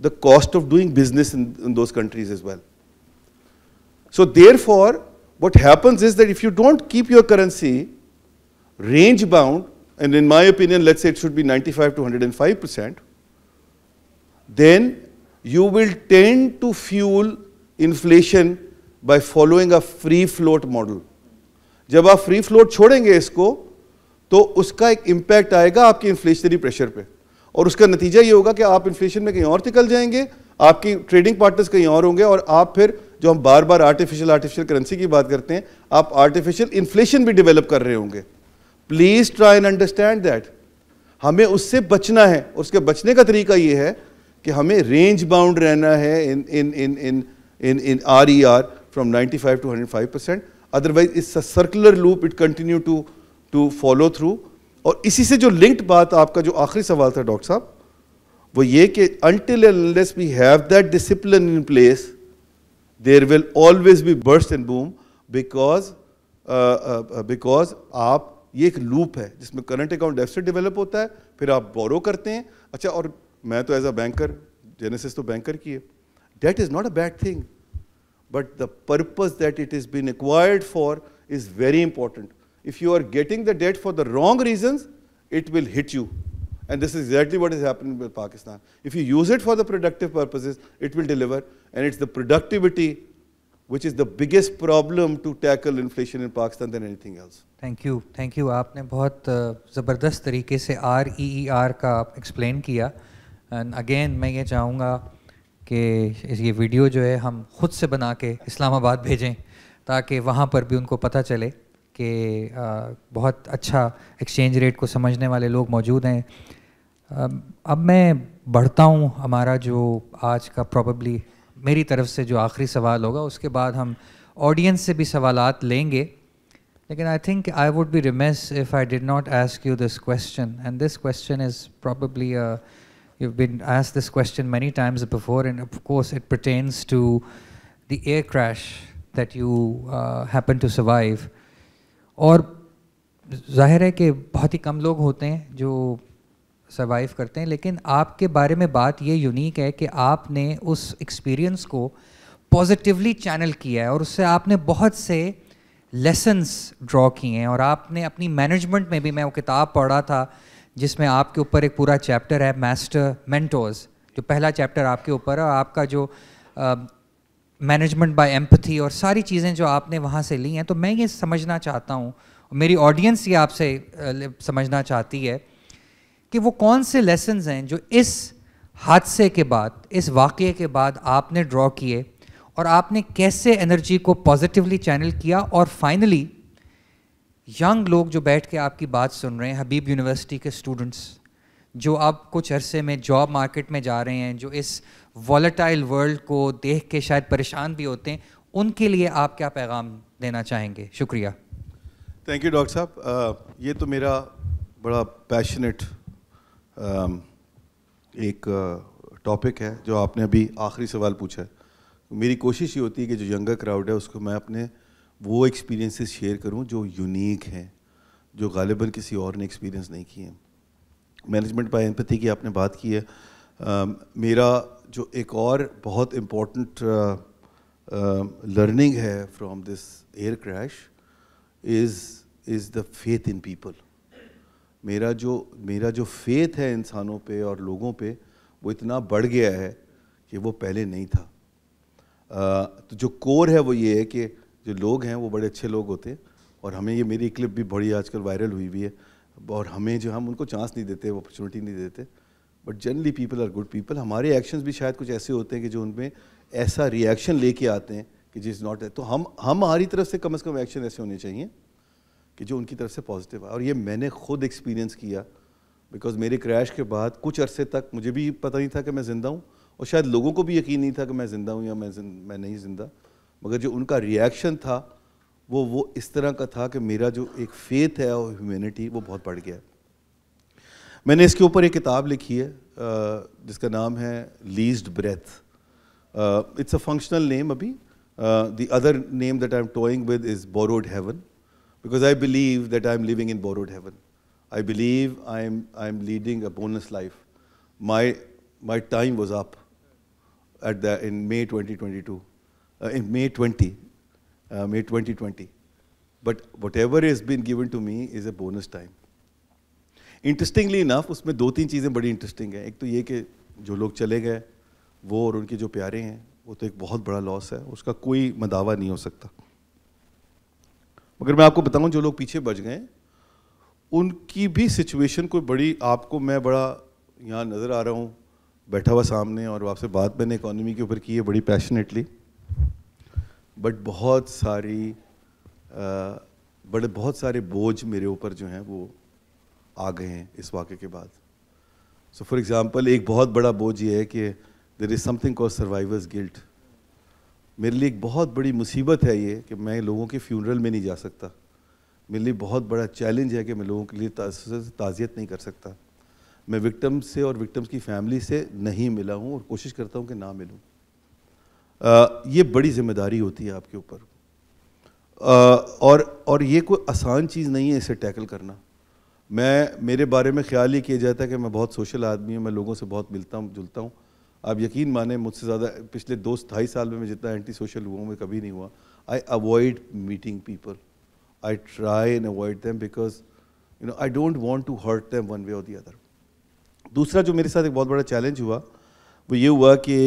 the cost of doing business in in those countries as well so therefore what happens is that if you don't keep your currency range bound and in my opinion let's it should be ninety five to hundred and five percent then you will tend to fuel inflation by following a free float model जब आप free float छोड़ेंगे इसको तो उसका एक impact आएगा आपके inflationary pressure पे और उसका नतीजा ये होगा कि आप इन्फ्लेशन में कहीं और निकल जाएंगे आपकी ट्रेडिंग पार्टनर्स कहीं और होंगे और आप फिर जो हम बार बार आर्टिफिशियल आर्टिफिशियल करेंसी की बात करते हैं आप आर्टिफिशियल इन्फ्लेशन भी डेवलप कर रहे होंगे please try and understand that हमें उससे बचना है उसके बचने का तरीका ये है कि हमें रेंज बाउंड रहना है in in in in in in R E R from ninety five to hundred five percent otherwise it's a circular loop it continue to to follow through और इसी से जो लिंक्ड बात आपका जो आखिरी सवाल था डॉक्टर साहब वो ये कि until unless we have that discipline in place there will always be burst and boom because because आप ये एक लूप है जिसमें करंट अकाउंट डेफिसिट डेवलप होता है फिर आप बोरो करते हैं अच्छा और मैं तो एज अ बैंकर जेनेसिस तो बैंकर की है debt is not a bad thing but the purpose that it is been acquired for is very important. If you are getting the debt for the wrong reasons, it will hit you. And this is exactly what is happening with Pakistan. If you use it for the productive purposes, it will deliver. And it's the productivity which is the biggest problem to tackle inflation in Pakistan than anything else. Thank you. Thank you. आपने बहुत ज़बरदस्त तरीके से R E E R का explain किया and again कि ये video जो है हम खुद से बना के इस्लामाबाद भेजें ताकि वहाँ पर भी उनको पता चले कि बहुत अच्छा एक्सचेंज रेट को समझने वाले लोग मौजूद हैं अब मैं बढ़ता हूँ हमारा जो आज का प्रॉब्ली मेरी तरफ से जो आखिरी सवाल होगा उसके बाद हम ऑडियंस से भी सवाल लेंगे लेकिन I think I would be remiss if I did not ask you this question and this question is probably You've been asked this question many times before, and of course, it pertains to the air crash that you uh, happen to survive. और जाहिर है कि बहुत ही कम लोग होते हैं जो survive करते हैं लेकिन आपके बारे में बात ये यूनिक है कि आपने उस एक्सपीरियंस को पॉजिटिवली चैनल किया है और उससे आपने बहुत से लेसन्स ड्रॉ किए हैं और आपने अपनी मैनेजमेंट में भी मैं वो किताब पढ़ा था जिसमें आपके ऊपर एक पूरा चैप्टर है मास्टर मेंटोर्स जो पहला चैप्टर आपके ऊपर है आपका जो मैनेजमेंट बाय एम्पथी और सारी चीज़ें जो आपने वहाँ से ली हैं तो मैं ये समझना चाहता हूँ मेरी ऑडियंस ये आपसे समझना चाहती है कि वो कौन से लेसन हैं जो इस हादसे के बाद इस वाक़े के बाद आपने ड्रॉ किए और आपने कैसे एनर्जी को पॉजिटिवली चैनल किया और फाइनली यंग लोग जो बैठ के आपकी बात सुन रहे हैं हबीब यूनिवर्सिटी के स्टूडेंट्स जो अब कुछ अरसे में जॉब मार्केट में जा रहे हैं जो इस वॉलेटाइल वर्ल्ड को देख के शायद परेशान भी होते हैं उनके लिए आप क्या पैगाम देना चाहेंगे शुक्रिया थैंक यू डॉक्टर साहब ये तो मेरा बड़ा पैशनेट एक टॉपिक है जो आपने अभी आखिरी सवाल पूछा है मेरी कोशिश ये होती है कि जो यंगर क्राउड है उसको मैं अपने वो एक्सपीरियंसेस शेयर करूं जो यूनिक हैं जो गालिबा किसी और ने एक्सपीरियंस नहीं किए मैनेजमेंट बाय एम्पति की आपने बात की है आ, मेरा जो एक और बहुत इम्पोर्टेंट लर्निंग है from this air crash is is the faith in people मेरा जो मेरा जो फेथ है इंसानों पे और लोगों पे वो इतना बढ़ गया है कि वो पहले नहीं था आ, तो जो कोर है वो ये है कि जो लोग हैं वो बड़े अच्छे लोग होते हैं और हमें ये मेरी क्लिप भी बड़ी आजकल वायरल हुई हुई है और हमें जो हम उनको चांस नहीं देते अपॉर्चुनिटी नहीं देते but generally people are good people हमारे एक्शंस भी शायद कुछ ऐसे होते हैं कि जो उनमें ऐसा रिएक्शन लेके आते हैं कि जिस नॉट तो हम हम हमारी तरफ से कम अज़ कम एक्शन ऐसे होने चाहिए कि जो उनकी तरफ से पॉजिटिव आए और ये मैंने खुद एक्सपीरियंस किया बिकॉज मेरे क्रैश के बाद कुछ अरसे तक मुझे भी पता नहीं था कि मैं ज़िंदा हूँ और शायद लोगों को भी यकीन नहीं था कि मैं ज़िंदा हूँ या मैं मैं नहीं ज़िंदा मगर जो उनका रिएक्शन था वो वो इस तरह का था कि मेरा जो एक फेथ है और ह्यूमैनिटी वो बहुत बढ़ गया मैंने इसके ऊपर एक किताब लिखी है जिसका नाम है leased breath it's a functional name अभी the other name that I am toying with is borrowed heaven am living in borrowed heaven I believe I am I am leading a bonus life my my time was up at the in May twenty twenty two Uh, in May 20, uh, May 2020. But whatever has been given to me is a bonus time. Interestingly enough उसमें दो तीन चीज़ें बड़ी interesting है एक तो ये कि जो लोग चले गए वो और उनके जो प्यारे हैं वो तो एक बहुत बड़ा लॉस है उसका कोई मदावा नहीं हो सकता मगर मैं आपको बताऊं जो लोग पीछे बच गए उनकी भी सिचुएशन कोई बड़ी आपको मैं बड़ा यहाँ नज़र आ रहा हूँ बैठा हुआ सामने और आपसे बात मैंने इकोनॉमी के ऊपर की है बड़ी पैशनेटली बट बहुत सारी बड़े बहुत सारे बोझ मेरे ऊपर जो हैं वो आ गए हैं इस वाक्य के बाद सो फॉर एग्ज़ाम्पल एक बहुत बड़ा बोझ ये है कि there is something call survivor's guilt मेरे लिए एक बहुत बड़ी मुसीबत है ये कि मैं लोगों के फ्यूनरल में नहीं जा सकता मेरे लिए बहुत बड़ा चैलेंज है कि मैं लोगों के लिए ताज़ियत नहीं कर सकता मैं विक्टम से और विक्टम्स की फैमिली से नहीं मिला हूँ और कोशिश करता हूँ कि ना मिलूँ ये बड़ी जिम्मेदारी होती है आपके ऊपर और और ये कोई आसान चीज़ नहीं है इसे टैकल करना मैं मेरे बारे में ख्याल ही किया जाता है कि मैं बहुत सोशल आदमी हूँ मैं लोगों से बहुत मिलता हूँ जुलता हूँ आप यकीन माने मुझसे ज़्यादा पिछले दो ढाई साल में मैं जितना एंटी सोशल हुआ हूँ मैं कभी नहीं हुआ I avoid meeting people I try and avoid them because you know I don't want to hurt them one way और दी अदर दूसरा जो मेरे साथ एक बहुत बड़ा चैलेंज हुआ वो ये हुआ कि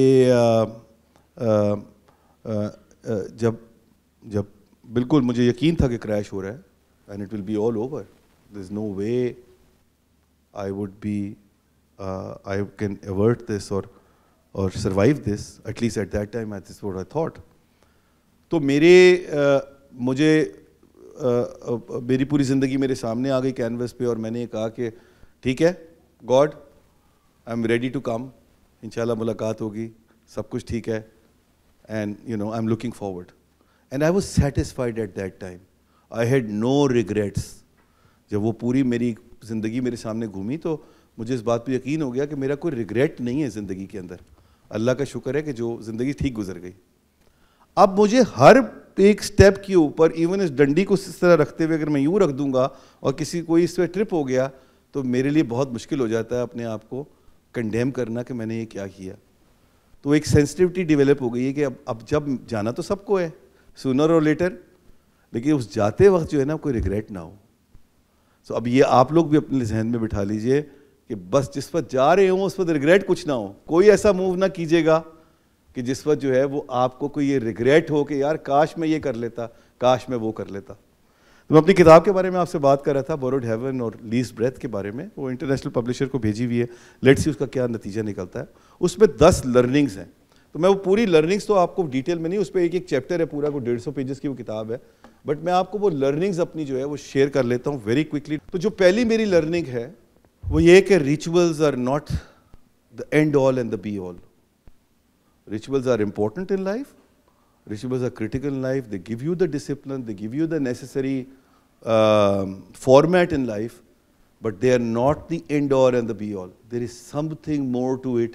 जब जब बिल्कुल मुझे यकीन था कि क्रैश हो रहा है and it will be all over there is no way I would be I can avert this or or survive this at least at that time I this what I thought तो मेरे uh, मुझे uh, मेरी पूरी ज़िंदगी मेरे सामने आ गई canvas पे और मैंने कहा कि ठीक है God I am ready to come इंशाल्लाह मुलाकात होगी सब कुछ ठीक है and you know i'm looking forward and i was satisfied at that time i had no regrets जब वो पूरी मेरी ज़िंदगी मेरे सामने घूमी तो मुझे इस बात पे यकीन हो गया कि मेरा कोई रिग्रेट नहीं है ज़िंदगी के अंदर अल्लाह का शुक्र है कि जो ज़िंदगी ठीक गुजर गई अब मुझे हर एक स्टेप के ऊपर इवन इस डंडी को इस तरह रखते हुए अगर मैं यूँ रख दूंगा और किसी कोई इस पर ट्रिप हो गया तो मेरे लिए बहुत मुश्किल हो जाता है अपने आप को कंडेम करना कि मैंने ये क्या किया तो एक सेंसिटिविटी डेवलप हो गई है कि अब अब जब जाना तो सबको है सुनर और लेटर लेकिन उस जाते वक्त जो है ना कोई रिग्रेट ना हो सो अब ये आप लोग भी अपने जहन में बिठा लीजिए कि बस जिस पर जा रहे हो उस पर रिग्रेट कुछ ना हो कोई ऐसा मूव ना कीजिएगा कि जिस पर जो है वो आपको कोई ये रिग्रेट हो कि यार काश मैं ये कर लेता काश मैं वो कर लेता तो मैं अपनी किताब के बारे में आपसे बात कर रहा था बोरोड हेवन और लीज ब्रेथ के बारे में वो इंटरनेशनल पब्लिशर को भेजी हुई है लेट्स सी उसका क्या नतीजा निकलता है उसमें दस लर्निंग्स हैं तो मैं वो पूरी लर्निंग्स तो आपको डिटेल में नहीं उस पर एक एक चैप्टर है पूरा को डेढ़ सौ पेजेस की वो किताब है बट मैं आपको वो लर्निंग्स अपनी जो है वो शेयर कर लेता हूँ वेरी क्विकली तो जो पहली मेरी लर्निंग है वो ये कि rituals are not the end all and the be all rituals are important in life rituals are critical in life they give you the discipline they give you the necessary um, in life but they are not the end all and the be all there is something more to it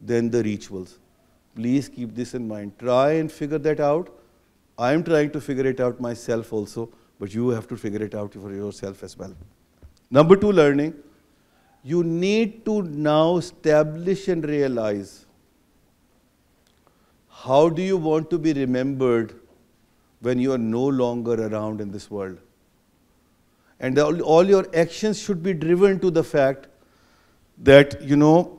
than the rituals. Please keep this in mind. Try and figure that out. I am trying to figure it out myself also, but you have to figure it out for yourself as well. Number two, learning. You need to now establish and realize how do you want to be remembered when you are no longer around in this world? And all, all your actions should be driven to the fact that, you know,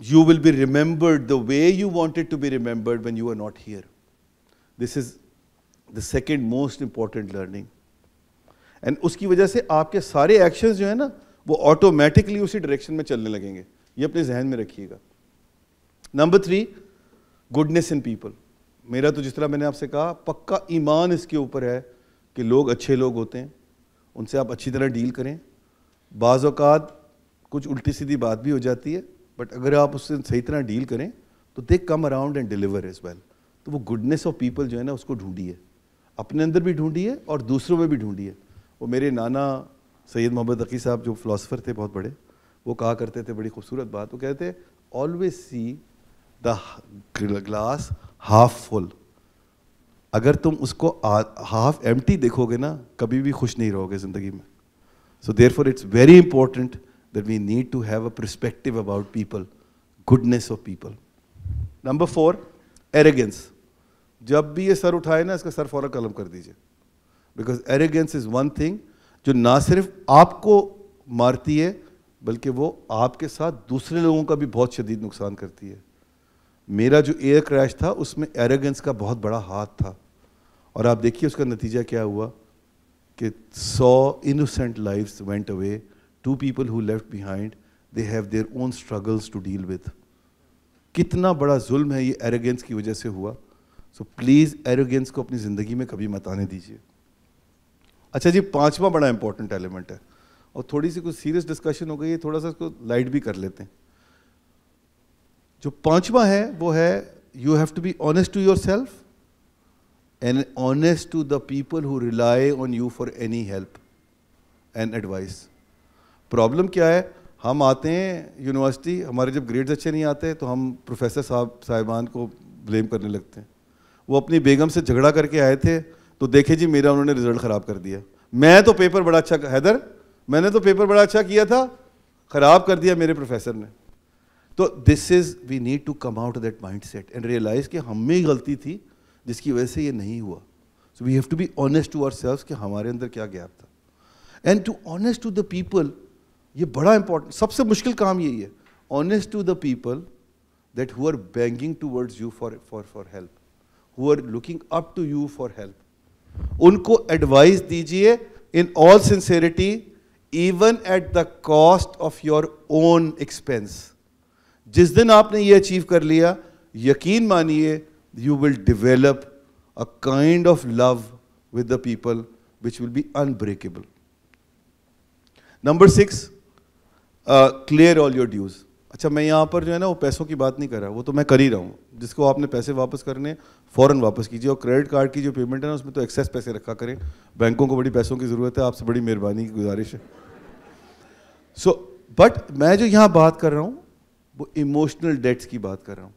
you will be remembered the way you wanted to be remembered when you were not here. This is the second most important learning. And उसकी वजह से आपके सारे actions जो है ना वो automatically उसी direction में चलने लगेंगे ये अपने जहन में रखिएगा number three goodness in people मेरा तो जिस तरह मैंने आपसे कहा पक्का ईमान इसके ऊपर है कि लोग अच्छे लोग होते हैं उनसे आप अच्छी तरह डील करें बाज़ात कुछ उल्टी सीधी बात भी हो जाती है बट अगर आप उससे सही तरह डील करें तो they come around and deliver is well तो वो गुडनेस ऑफ पीपल जो है ना उसको ढूंढिए अपने अंदर भी ढूंढिए और दूसरों में भी ढूंढिए वो मेरे नाना सैयद मोहम्मद अकी साहब जो फ़िलासफ़र थे बहुत बड़े वो कहा करते थे बड़ी खूबसूरत बात वो कहते always see the glass half full अगर तुम उसको हाफ एम्प्टी देखोगे ना कभी भी खुश नहीं रहोगे ज़िंदगी में so therefore it's very important that we need to have a perspective about people, goodness of people. Number four, arrogance. जब भी ये सर उठाए ना इसका सर फौरन कलम कर दीजिए because arrogance is one thing जो ना सिर्फ आपको मारती है बल्कि वो आपके साथ दूसरे लोगों का भी बहुत शदीद नुकसान करती है मेरा जो एयर क्रैश था उसमें एरेगेंस का बहुत बड़ा हाथ था और आप देखिए उसका नतीजा क्या हुआ कि सौ innocent lives went away to people who left behind they have their own struggles to deal with कितना बड़ा जुल्म है ये एरोगेंस की वजह से हुआ सो प्लीज़ एरोगेंस को अपनी ज़िंदगी में कभी मत आने दीजिए अच्छा जी पांचवा बड़ा इंपॉर्टेंट एलिमेंट है और थोड़ी सी कुछ सीरियस डिस्कशन हो गई है थोड़ा सा इसको लाइट भी कर लेते हैं जो पांचवा है वो है you have to be honest to yourself and honest to the people who rely on you for any help and advice problem क्या है हम आते हैं यूनिवर्सिटी हमारे जब ग्रेड्स अच्छे नहीं आते तो हम प्रोफेसर साहब साहिबान को ब्लेम करने लगते हैं वो अपनी बेगम से झगड़ा करके आए थे तो देखे जी मेरा उन्होंने रिजल्ट ख़राब कर दिया मैं तो पेपर बड़ा अच्छा हैदर मैंने तो पेपर बड़ा अच्छा किया था ख़राब कर दिया मेरे प्रोफेसर ने तो this is we need to come out that mind set and realize कि हम में ही गलती थी जिसकी वजह से ये नहीं हुआ so we have to be honest to our कि हमारे अंदर क्या गैप था and to honest to the people ये बड़ा इंपॉर्टेंट सबसे मुश्किल काम यही है honest to the people that who are banking words you for for for help who are looking up to you for help उनको एडवाइस दीजिए in all sincerity even at the cost of your own expense जिस दिन आपने ये achieve कर लिया यकीन मानिए you will develop a kind of love with the people which will be unbreakable number six clear all your dues अच्छा मैं यहाँ पर जो है ना वो पैसों की बात नहीं कर रहा वो तो मैं कर ही रहा हूँ जिसको आपने पैसे वापस करने फ़ौरन वापस कीजिए और क्रेडिट कार्ड की जो पेमेंट है ना उसमें तो एक्सेस पैसे रखा करें बैंकों को बड़ी पैसों की ज़रूरत है आपसे बड़ी मेहरबानी की गुजारिश है सो so, बट मैं जो यहाँ बात कर रहा हूँ वो इमोशनल डेट्स की बात कर रहा हूँ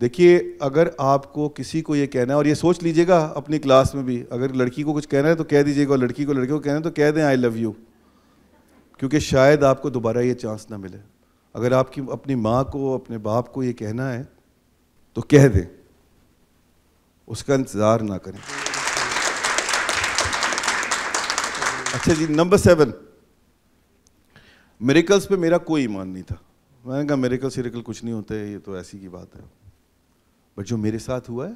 देखिए अगर आपको किसी को ये कहना है और ये सोच लीजिएगा अपनी क्लास में भी अगर लड़की को कुछ कहना है तो कह दीजिएगा लड़की को लड़के को कहना है तो कह दें आई लव यू क्योंकि शायद आपको दोबारा ये चांस ना मिले अगर आपकी अपनी माँ को अपने बाप को ये कहना है तो कह दें उसका इंतज़ार ना करें अच्छा जी नंबर सेवन मेरिकल्स पे मेरा कोई ईमान नहीं था मैंने कहा मेरिकल सिरिकल कुछ नहीं होते ये तो ऐसी की बात है बट जो मेरे साथ हुआ है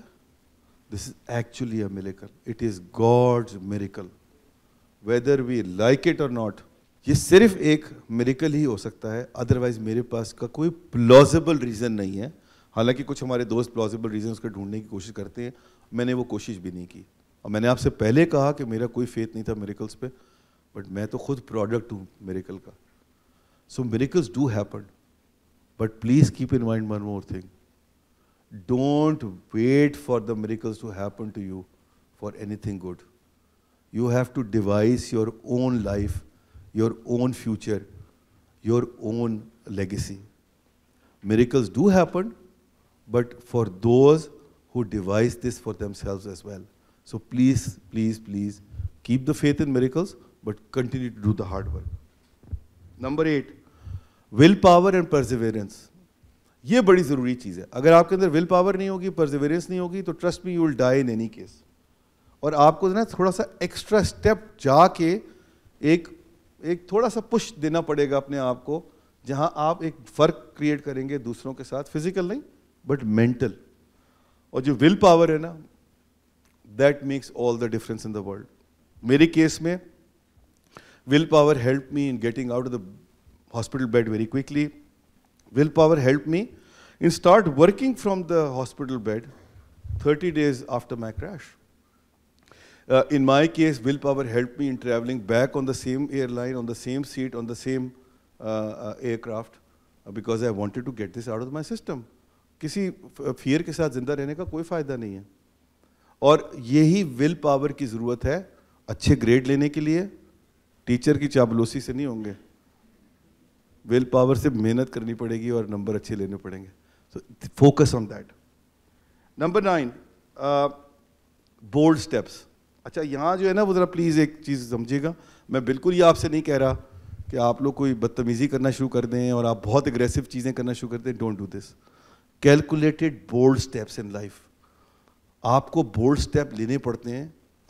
this is actually a miracle it is God's miracle whether we like it और नॉट ये सिर्फ एक मेरिकल ही हो सकता है अदरवाइज मेरे पास का कोई प्लॉजिबल रीज़न नहीं है हालांकि कुछ हमारे दोस्त प्लॉजिबल रीज़न उसके ढूंढने की कोशिश करते हैं मैंने वो कोशिश भी नहीं की और मैंने आपसे पहले कहा कि मेरा कोई फेथ नहीं था मेरिकल्स पे बट मैं तो खुद प्रोडक्ट हूँ मेरिकल का so miracles do happen but please keep in mind one more thing don't wait for the miracles to happen to you for anything good you have to devise your own life your own future, your own legacy. Miracles do happen, but for those who devise this for themselves as well. So please, please, please keep the faith in miracles, but continue to do the hard work. Number eight, willpower and perseverance. ये बड़ी ज़रूरी चीज़ है अगर आपके अंदर will power नहीं होगी परजिवेरेंस नहीं होगी तो trust me you will die in any case और आपको ना थोड़ा सा एक्स्ट्रा स्टेप जाके एक एक थोड़ा सा पुश देना पड़ेगा अपने आप को जहां आप एक फ़र्क क्रिएट करेंगे दूसरों के साथ फिजिकल नहीं बट मेंटल और जो विल पावर है ना that makes all the difference in the world मेरे केस में will power help me in getting out of the hospital bed very quickly will power help me in start working from the hospital bed thirty days after my crash Uh, in my case, willpower helped me in traveling back on the same airline, on the same seat, on the same uh, uh, aircraft, uh, because I wanted to get this out of my system. किसी fear के साथ ज़िंदा रहने का कोई फ़ायदा नहीं है और यही विल पावर की ज़रूरत है अच्छे ग्रेड लेने के लिए टीचर की चापलूसी से नहीं होंगे विल पावर से मेहनत करनी पड़ेगी और नंबर अच्छे लेने पड़ेंगे so focus on that number nine bold steps अच्छा यहाँ जो है ना वो ज़रा प्लीज़ एक चीज़ समझिएगा मैं बिल्कुल ये आपसे नहीं कह रहा कि आप लोग कोई बदतमीज़ी करना शुरू कर दें और आप बहुत एग्रेसिव चीज़ें करना शुरू कर दें don't do this calculated bold steps in life आपको बोल्ड स्टेप लेने पड़ते हैं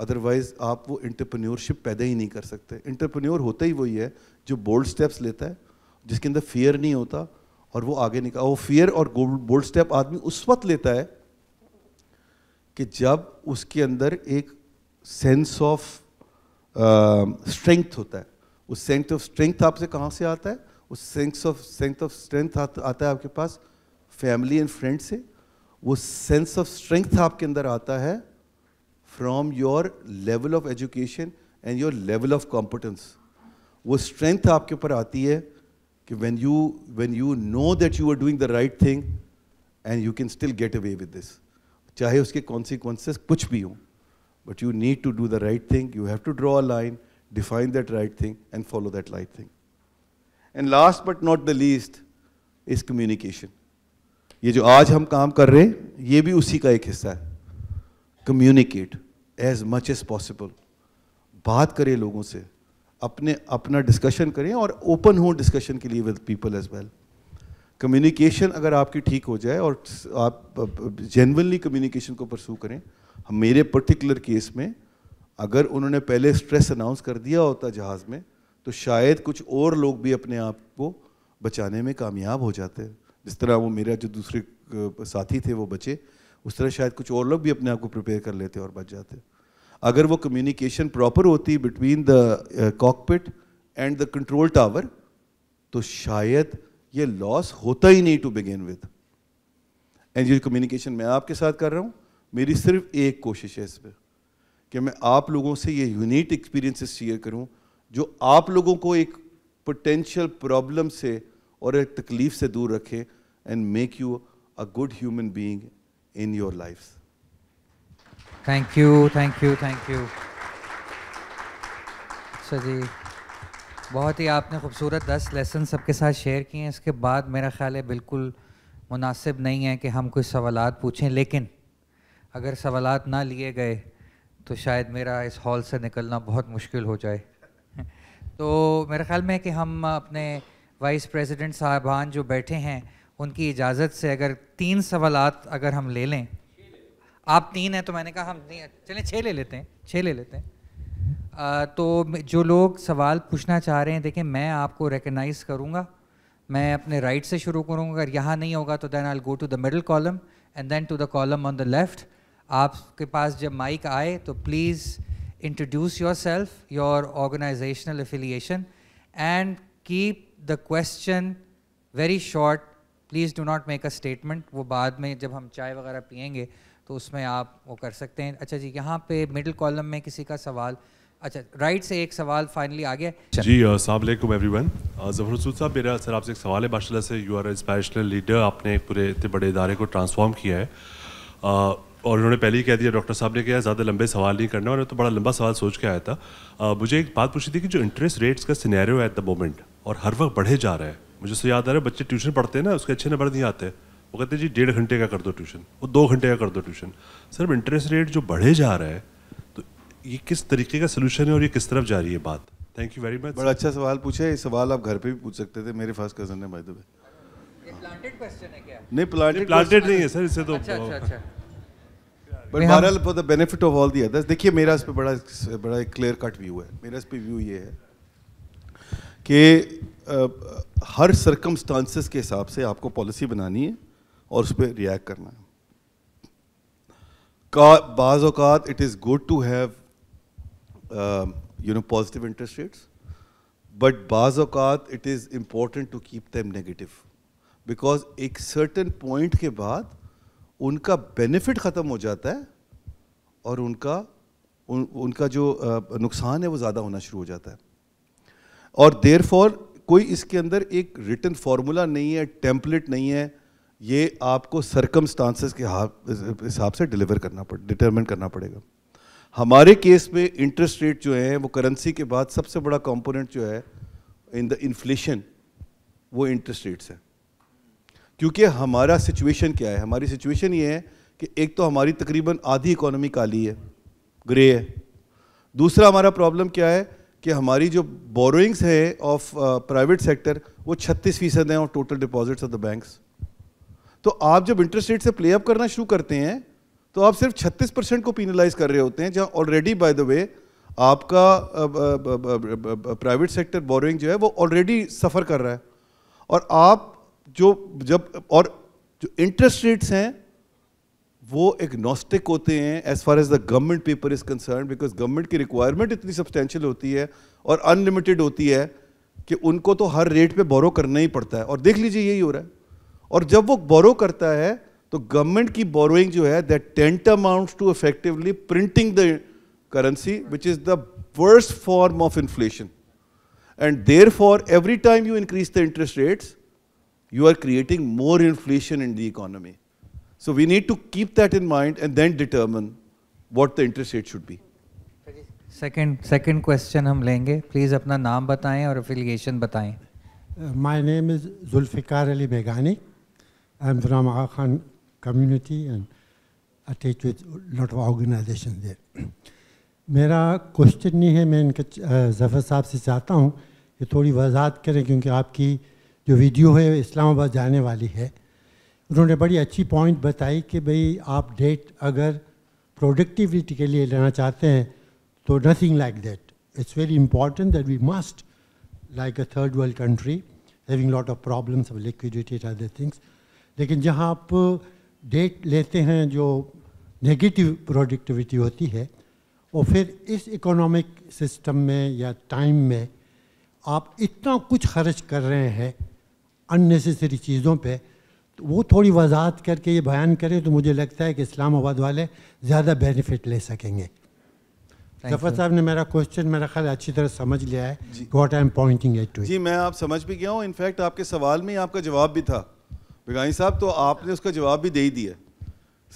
अदरवाइज़ आप वो इंटरप्रन्योरशिप पैदा ही नहीं कर सकते इंटरप्रन्योर होता ही वही है जो बोल्ड स्टेप्स लेता है जिसके अंदर फियर नहीं होता और वो आगे निकल वो फियर और बोल्ड स्टेप आदमी उस वक्त लेता है कि जब उसके अंदर एक सेंस ऑफ स्ट्रेंथ होता है उस सेंस ऑफ स्ट्रेंथ आपसे कहाँ से आता है उस sense of sense of strength आता है आपके पास फैमिली एंड फ्रेंड से वो सेंस ऑफ स्ट्रेंथ आपके अंदर आता है from your level of education and your level of competence वो स्ट्रेंथ आपके ऊपर आती है कि when you when you know that you are doing the right thing and you can still get away with this चाहे उसके consequences कुछ भी हों But you need to do the right thing. You have to draw a line, define that right thing, and follow that right thing. And last but not the least is communication. ये जो आज हम काम कर रहे हैं ये भी उसी का एक हिस्सा है communicate as much as possible बात करें लोगों से अपने अपना डिस्कशन करें और ओपन हो डिस्कशन के लिए with people as well communication अगर आपकी ठीक हो जाए और आप जेनवनली कम्युनिकेशन को परसू करें मेरे पर्टिकुलर केस में अगर उन्होंने पहले स्ट्रेस अनाउंस कर दिया होता जहाज़ में तो शायद कुछ और लोग भी अपने आप को बचाने में कामयाब हो जाते जिस तरह वो मेरा जो दूसरे साथी थे वो बचे उस तरह शायद कुछ और लोग भी अपने आप को प्रिपेयर कर लेते और बच जाते अगर वो कम्युनिकेशन प्रॉपर होती between the cockpit and the control tower तो शायद ये लॉस होता ही नहीं टू बिगेन विद एंड ये कम्युनिकेशन मैं आपके साथ कर रहा हूँ मेरी सिर्फ एक कोशिश है इसमें कि मैं आप लोगों से ये यूनिक एक्सपीरियंसेस शेयर करूं जो आप लोगों को एक पोटेंशियल प्रॉब्लम से और एक तकलीफ से दूर रखे and make you a good human being in your life thank you thank you thank you अच्छा जी बहुत ही आपने खूबसूरत दस लेसन सबके साथ शेयर किए हैं इसके बाद मेरा ख्याल है बिल्कुल मुनासिब नहीं है कि हम कुछ सवाल पूछें लेकिन अगर सवाल ना लिए गए तो शायद मेरा इस हॉल से निकलना बहुत मुश्किल हो जाए तो मेरे ख्याल में कि हम अपने वाइस प्रेसिडेंट साहबान जो बैठे हैं उनकी इजाज़त से अगर तीन सवाल अगर हम ले लें आप तीन हैं तो मैंने कहा हम चलें छः ले लेते हैं छः ले लेते हैं आ, तो जो लोग सवाल पूछना चाह रहे हैं देखें मैं आपको रिकगनाइज़ करूँगा मैं अपने राइट से शुरू करूँगा अगर यहाँ नहीं होगा तो then I go to the middle column and then to the column on the left आपके पास जब माइक आए तो please introduce yourself your organizational affiliation and keep the question very short please do not make a statement वो बाद में जब हम चाय वगैरह पियेंगे तो उसमें आप वो कर सकते हैं अच्छा जी यहाँ पे मिडिल कॉलम में किसी का सवाल अच्छा राइट से एक सवाल फाइनली आ गया जी असलम एवरी वन जफर साहब मेरा सर आपसे एक सवाल है माशाल्लाह से यू आर इंस्पायरेशनल लीडर आपने पूरे इतने बड़े इदारे को ट्रांसफॉर्म किया है uh, और उन्होंने पहले ही कह दिया डॉक्टर साहब ने कहा ज़्यादा लंबे सवाल नहीं करना और तो बड़ा लंबा सवाल सोच के आया था आ, मुझे एक बात पूछी थी कि जो इंटरेस्ट रेट्स का सिनेरियो है एट द मोमेंट और हर वक्त बढ़े जा रहा है मुझे उससे याद आ रहा है बच्चे ट्यूशन पढ़ते हैं ना उसके अच्छे नंबर नहीं आते वो कहते जी डेढ़ घंटे का कर दो ट्यूशन और दो घंटे का कर दो ट्यूशन सर इंटरेस्ट रेट जो बढ़े जा रहा है तो ये किस तरीके का सोल्यूशन है और ये किस तरफ जा रही है बात थैंक यू वेरी मच बड़ा अच्छा सवाल पूछे ये सवाल आप घर पर भी पूछ सकते थे मेरे फर्स्ट कजन है भाई दो नहीं प्लांटेड नहीं प्लांटेड नहीं है सर इससे तो अच्छा अच्छा, अच्छा। बट बहरहाल for the benefit of all the others देखिए मेरा इस पे बड़ा बड़ा एक क्लियर कट व्यू है मेरा इस पे व्यू ये है कि uh, हर सर्कमस्टांसिस के हिसाब से आपको पॉलिसी बनानी है और उस पर रिएक्ट करना है का बाज़ अवत it is good to have you know positive interest rates but बाज़ अवत it is important to keep them negative because एक सर्टन पॉइंट के बाद उनका बेनिफिट ख़त्म हो जाता है और उनका उन, उनका जो नुकसान है वो ज़्यादा होना शुरू हो जाता है और देर फॉर कोई इसके अंदर एक रिटर्न फार्मूला नहीं है टेम्पलेट नहीं है ये आपको सरकम के हिसाब से डिलीवर करना पड़े डिटर्मिन करना पड़ेगा हमारे केस में इंटरेस्ट रेट जो है वो करेंसी के बाद सबसे बड़ा कंपोनेंट जो है इन द इन्फ्लेशन वो इंटरेस्ट रेट्स है क्योंकि हमारा सिचुएशन क्या है हमारी सिचुएशन ये है कि एक तो हमारी तकरीबन आधी इकोनॉमी काली है ग्रे है दूसरा हमारा प्रॉब्लम क्या है कि हमारी जो बोरोइंग्स है ऑफ प्राइवेट सेक्टर वो 36 फीसद हैं और total deposits of the banks तो आप जब इंटरेस्ट रेट से प्ले अप करना शुरू करते हैं तो आप सिर्फ 36 परसेंट को पीनलाइज कर रहे होते हैं जहाँ ऑलरेडी बाय द वे आपका प्राइवेट सेक्टर बोरोइंग जो है वो ऑलरेडी सफ़र कर रहा है और आप जो जब और जो इंटरेस्ट रेट्स हैं वो एग्नोस्टिक होते हैं as far as the government paper is concern because government की रिक्वायरमेंट इतनी सब्सटेंशियल होती है और अनलिमिटेड होती है कि उनको तो हर रेट पे बोरो करना ही पड़ता है और देख लीजिए यही हो रहा है और जब वो बोरो करता है तो गवर्नमेंट की बोरोइंग जो है that tantamount to effectively printing the currency which is the worst form of inflation and therefore every time you increase the interest rates you are creating more inflation in the economy. So we need to keep that in mind and then determine what the interest rate should be. Second, second question हम लेंगे. Please अपना नाम बताएं affiliation uh, My name is Zulfikar Ali Begani. I'm from Aga Khan community and attached with a lot of organizations there. मेरा question नहीं है मैं इनके जफर साहब से चाहता हूँ कि थोड़ी वजाहत करें क्योंकि आपकी जो वीडियो है इस्लामाबाद जाने वाली है उन्होंने बड़ी अच्छी पॉइंट बताई कि भाई आप डेट अगर प्रोडक्टिविटी के लिए लेना चाहते हैं तो nothing like that it's very important that we must like a third world country having lot of problems of liquidity other things लेकिन जहाँ आप डेट लेते हैं जो नेगेटिव प्रोडक्टिविटी होती है और फिर इस इकोनॉमिक सिस्टम में या टाइम में आप इतना कुछ खर्च कर रहे हैं अननेसेसरी चीज़ों पे वो थोड़ी वजाहत करके ये बयान करें तो मुझे लगता है कि इस्लामाबाद वाले ज़्यादा बेनिफिट ले सकेंगे जफर साहब ने मेरा क्वेश्चन मेरा ख्याल अच्छी तरह समझ लिया है what I am pointing at to जी मैं आप समझ भी गया हूँ इनफैक्ट आपके सवाल में आपका जवाब भी था बिगाई साहब तो आपने उसका जवाब भी दे ही दिया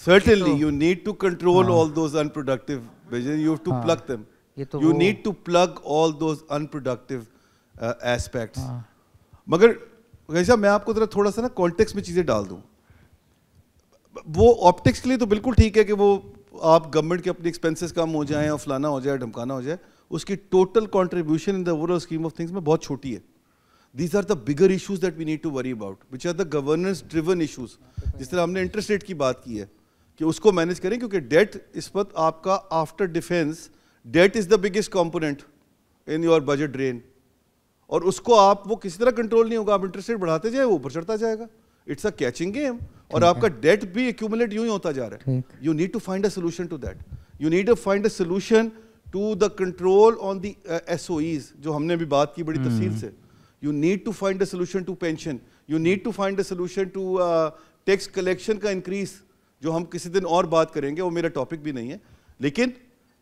certainly you need to control all those unproductive vision you to plug them you need to plug all those unproductive aspects मगर भाई साहब मैं आपको जरा थोड़ा सा ना कॉन्टेक्स में चीज़ें डाल दूँ वो ऑप्टिक्स के लिए तो बिल्कुल ठीक है कि वो आप गवर्नमेंट के अपने एक्सपेंसेस कम हो जाए और फलाना हो जाए ढमकाना हो जाए उसकी total contribution in the overall scheme of things में बहुत छोटी है these are the bigger issues that we need to worry about which are the governance driven issues जिस तरह हमने इंटरेस्ट रेट की बात की है कि उसको मैनेज करें क्योंकि डेट इस वक्त आपका after defence debt is the biggest component in your budget drain और उसको आप वो किसी तरह कंट्रोल नहीं होगा आप इंटरेस्ट रेट बढ़ाते जाए वो ऊपर चढ़ता जाएगा इट्स अ कैचिंग गेम और आपका डेट भी एक्यूमुलेट यूं ही होता जा रहा है you need to find a solution to that you need to find a solution to the control on the S जो हमने अभी बात की बड़ी हम्म। तफसील से you need to find a solution to pension you need to find a solution to tax collection का इंक्रीज जो हम किसी दिन और बात करेंगे वो मेरा टॉपिक भी नहीं है लेकिन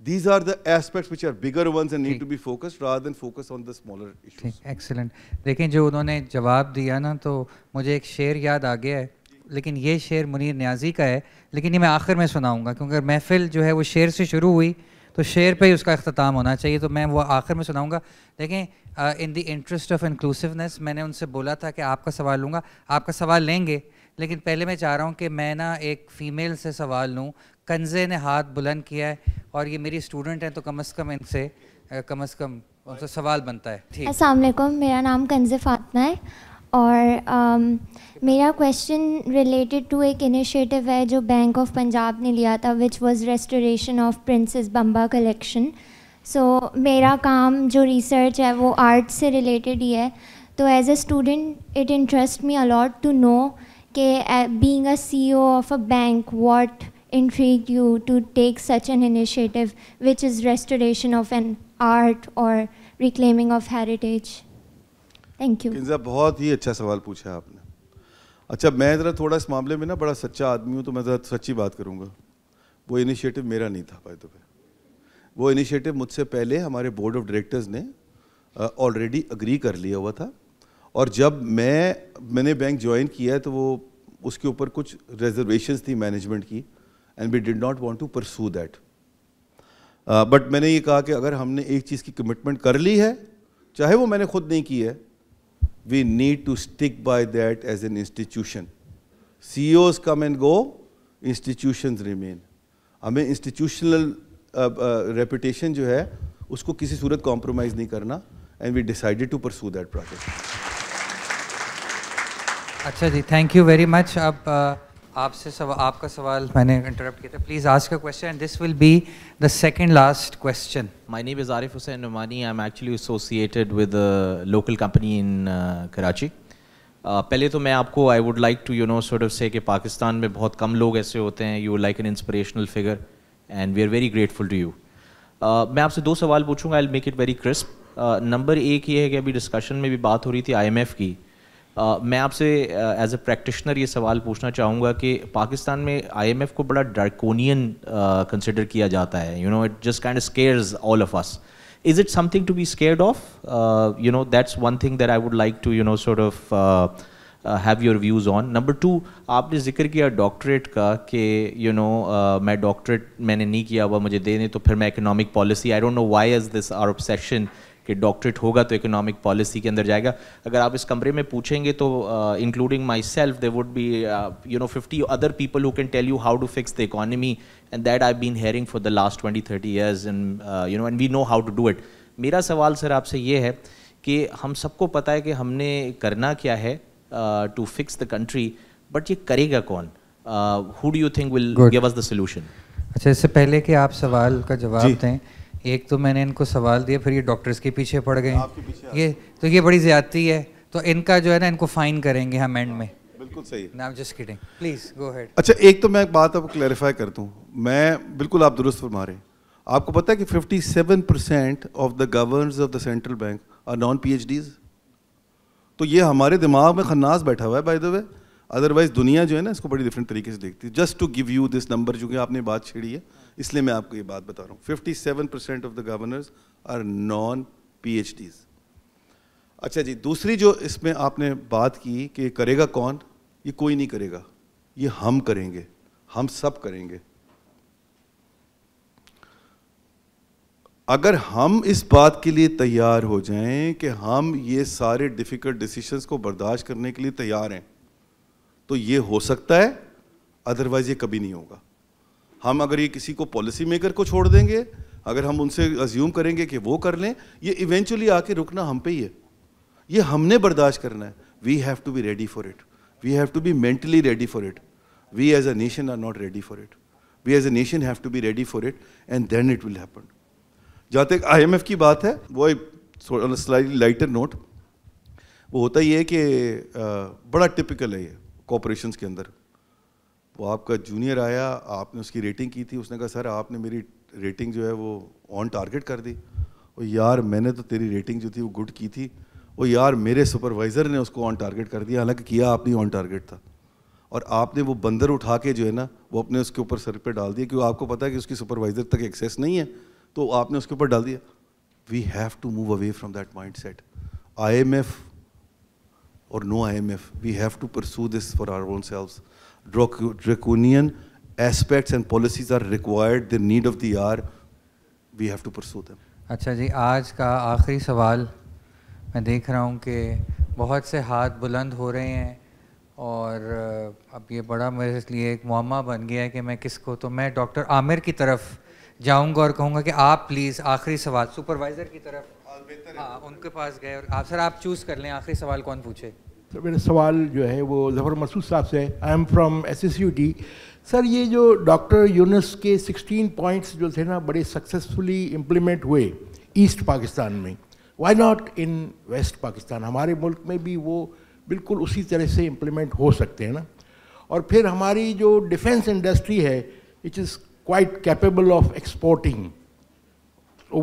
these are the aspects which are bigger ones and need to be focused rather than focus on the smaller issues excellent देखें जो उन्होंने जवाब दिया ना तो मुझे एक शेर याद आ गया है लेकिन ये शेर मुनीर न्याजी का है लेकिन ये मैं आखिर में सुनाऊंगा क्योंकि mehfil jo hai wo sher se shuru hui तो शेर पे ही उसका अख्ताम होना चाहिए तो मैं वो आखिर में सुनाऊंगा देखें in the interest of inclusiveness मैंने उनसे बोला था कि आपका सवाल लूँगा आपका सवाल लेंगे लेकिन पहले मैं चाह रहा हूँ कि मैं ना एक फ़ीमेल से सवाल लूँ कंजे ने हाथ बुलंद किया है और ये मेरी स्टूडेंट हैं तो कम अज़ कम इनसे कम अज़ कम उनसे सवाल बनता है ठीक असलम मेरा नाम कंजे फातमा है और um, मेरा क्वेश्चन रिलेटेड टू एक इनिशिएटिव है जो बैंक ऑफ पंजाब ने लिया था which was restoration of princess Bamba collection so मेरा काम जो रिसर्च है वो आर्ट से रिलेटेड ही है तो as a student it interest me a lot to know के being a CEO of a bank what intrigued you to take such an initiative, which is restoration of an art or reclaiming of heritage? Thank you. Kinza, बहुत ही अच्छा सवाल पूछा आपने अच्छा मैं ज़रा थोड़ा इस मामले में ना बड़ा सच्चा आदमी हूँ तो मैं इधर सच्ची बात करूँगा वो इनिशिएटिव मेरा नहीं था भाई तो वो इनिशिएटिव मुझसे पहले हमारे बोर्ड ऑफ डायरेक्टर्स ने ऑलरेडी अग्री कर लिया हुआ था और जब मैं मैंने बैंक ज्वाइन किया तो वो उसके ऊपर कुछ रिजर्वेशंस थी मैनेजमेंट की and we did not want to pursue that but मैंने ये कहा कि अगर हमने एक चीज़ की कमिटमेंट कर ली है चाहे वो मैंने खुद नहीं की है we need to stick by that as an institution CEOs come and go institution remain हमें इंस्टीट्यूशनल रेपुटेशन uh, uh, जो है उसको किसी सूरत कॉम्प्रोमाइज़ नहीं करना and we decided to pursue that project अच्छा जी थैंक यू वेरी मच अब uh... आपसे सवा, आपका सवाल मैंने इंटरप्ट किया था please ask a question this will be the second last question my name is Arif Hussain Numani I am actually associated with local company in Karachi पहले तो मैं आपको I would like to you know sort of say कि पाकिस्तान में बहुत कम लोग ऐसे होते हैं you like an inspirational figure and we are very grateful to you मैं आपसे दो सवाल पूछूंगा I make it very crisp number एक ये है कि अभी डिस्कशन में भी बात हो रही थी आईएमएफ की आ, मैं आपसे एज ए प्रैक्टिशनर ये सवाल पूछना चाहूँगा कि पाकिस्तान में आईएमएफ को बड़ा डार्कोनियन कंसिडर किया जाता है you know it just kind scares all of us is it something to be scared of you know that's one thing that I would like to you know sort of have your views on number two आपने जिक्र किया doctorate का कि you no मैं doctorate मैंने नहीं किया हुआ मुझे देने तो फिर मैं economic policy I don't know why is this our obsession कि डॉक्टरेट होगा तो इकोनॉमिक पॉलिसी के अंदर जाएगा अगर आप इस कमरे में पूछेंगे तो including myself they would be you know fifty other people who can tell you how to fix the economy and that I been hearing for the last twenty thirty years and you know and we know how to do it मेरा सवाल sir आपसे ये है कि हम सबको पता है कि हमने करना क्या है to fix the country but ये करेगा कौन who do you think will give us the solution अच्छा इससे पहले कि आप सवाल का जवाब दें एक तो मैंने इनको सवाल दिया फिर ये डॉक्टर्स के पीछे पड़ गए ये तो ये बड़ी ज़्यादती है तो इनका जो है ना इनको फाइन करेंगे हम एंड में बिल्कुल सही नाम just kidding please go ahead अच्छा एक तो मैं एक बात आपको क्लैरिफाई कर दूँ मैं बिल्कुल आप दुरुस्त फरमा रहे आपको पता है कि 57 percent of the governors of the central bank are non PhDs तो ये हमारे दिमाग में खन्नास बैठा हुआ है बाय द वे अदरवाइज दुनिया जो है ना इसको बड़ी डिफरेंट तरीके से देखती है just to give you this number चूंकि आपने बात छेड़ी है इसलिए मैं आपको ये बात बता रहा हूँ fifty seven percent of the governors are non P H Ds अच्छा जी दूसरी जो इसमें आपने बात की कि करेगा कौन ये कोई नहीं करेगा ये हम करेंगे हम सब करेंगे अगर हम इस बात के लिए तैयार हो जाएं कि हम ये सारे डिफ़िकल्ट डिसीशंस को बर्दाश्त करने के लिए तैयार हैं तो ये हो सकता है अदरवाइज़ ये कभी नहीं होगा हम अगर ये किसी को पॉलिसी मेकर को छोड़ देंगे अगर हम उनसे अज्यूम करेंगे कि वो कर लें ये इवेंचुअली आके रुकना हम पे ही है ये हमने बर्दाश्त करना है we have to be ready for it we have to be mentally ready for it we as a nation are not ready for it we as a nation have to be ready for it and then it will happen जहाँ तक I M F की बात है वो slightly lighter note वो होता ही है कि बड़ा टिपिकल है ये कॉपोरेशन के अंदर वो आपका जूनियर आया आपने उसकी रेटिंग की थी उसने कहा सर आपने मेरी रेटिंग जो है वो ऑन टारगेट कर दी और यार मैंने तो तेरी रेटिंग जो थी वो गुड की थी वो यार मेरे सुपरवाइज़र ने उसको ऑन टारगेट कर दिया हालांकि किया आपने ऑन टारगेट था और आपने वो बंदर उठा के जो है ना वो अपने उसके ऊपर सर पे डाल दिया क्योंकि आपको पता है कि उसकी सुपरवाइज़र तक एक्सेस नहीं है तो आपने उसके ऊपर डाल दिया we have to move away from that mind mindset I M F और no I M F we have to pursue this for our own selves draconian aspects and policies are required, the need of the hour, we have to pursue them. अच्छा जी आज का आखिरी सवाल मैं देख रहा हूँ कि बहुत से हाथ बुलंद हो रहे हैं और अब ये बड़ा मेरे लिए एक मामा बन गया है कि मैं किसको तो मैं डॉक्टर आमिर की तरफ जाऊंगा और कहूंगा कि आप प्लीज़ आखिरी सवाल सुपरवाइज़र की तरफ हाँ उनके पास गए और आप सर आप चूज़ कर लें आखिरी सवाल कौन पूछे तो मेरा सवाल जो है वो जफ़र मसूद साहब से I am from S S U D sir ये जो डॉक्टर यूनस के 16 पॉइंट्स जो थे ना बड़े सक्सेसफुली इम्प्लीमेंट हुए ईस्ट पाकिस्तान में why not in west Pakistan हमारे मुल्क में भी वो बिल्कुल उसी तरह से इम्प्लीमेंट हो सकते हैं ना और फिर हमारी जो डिफेंस इंडस्ट्री है which is quite capable of exporting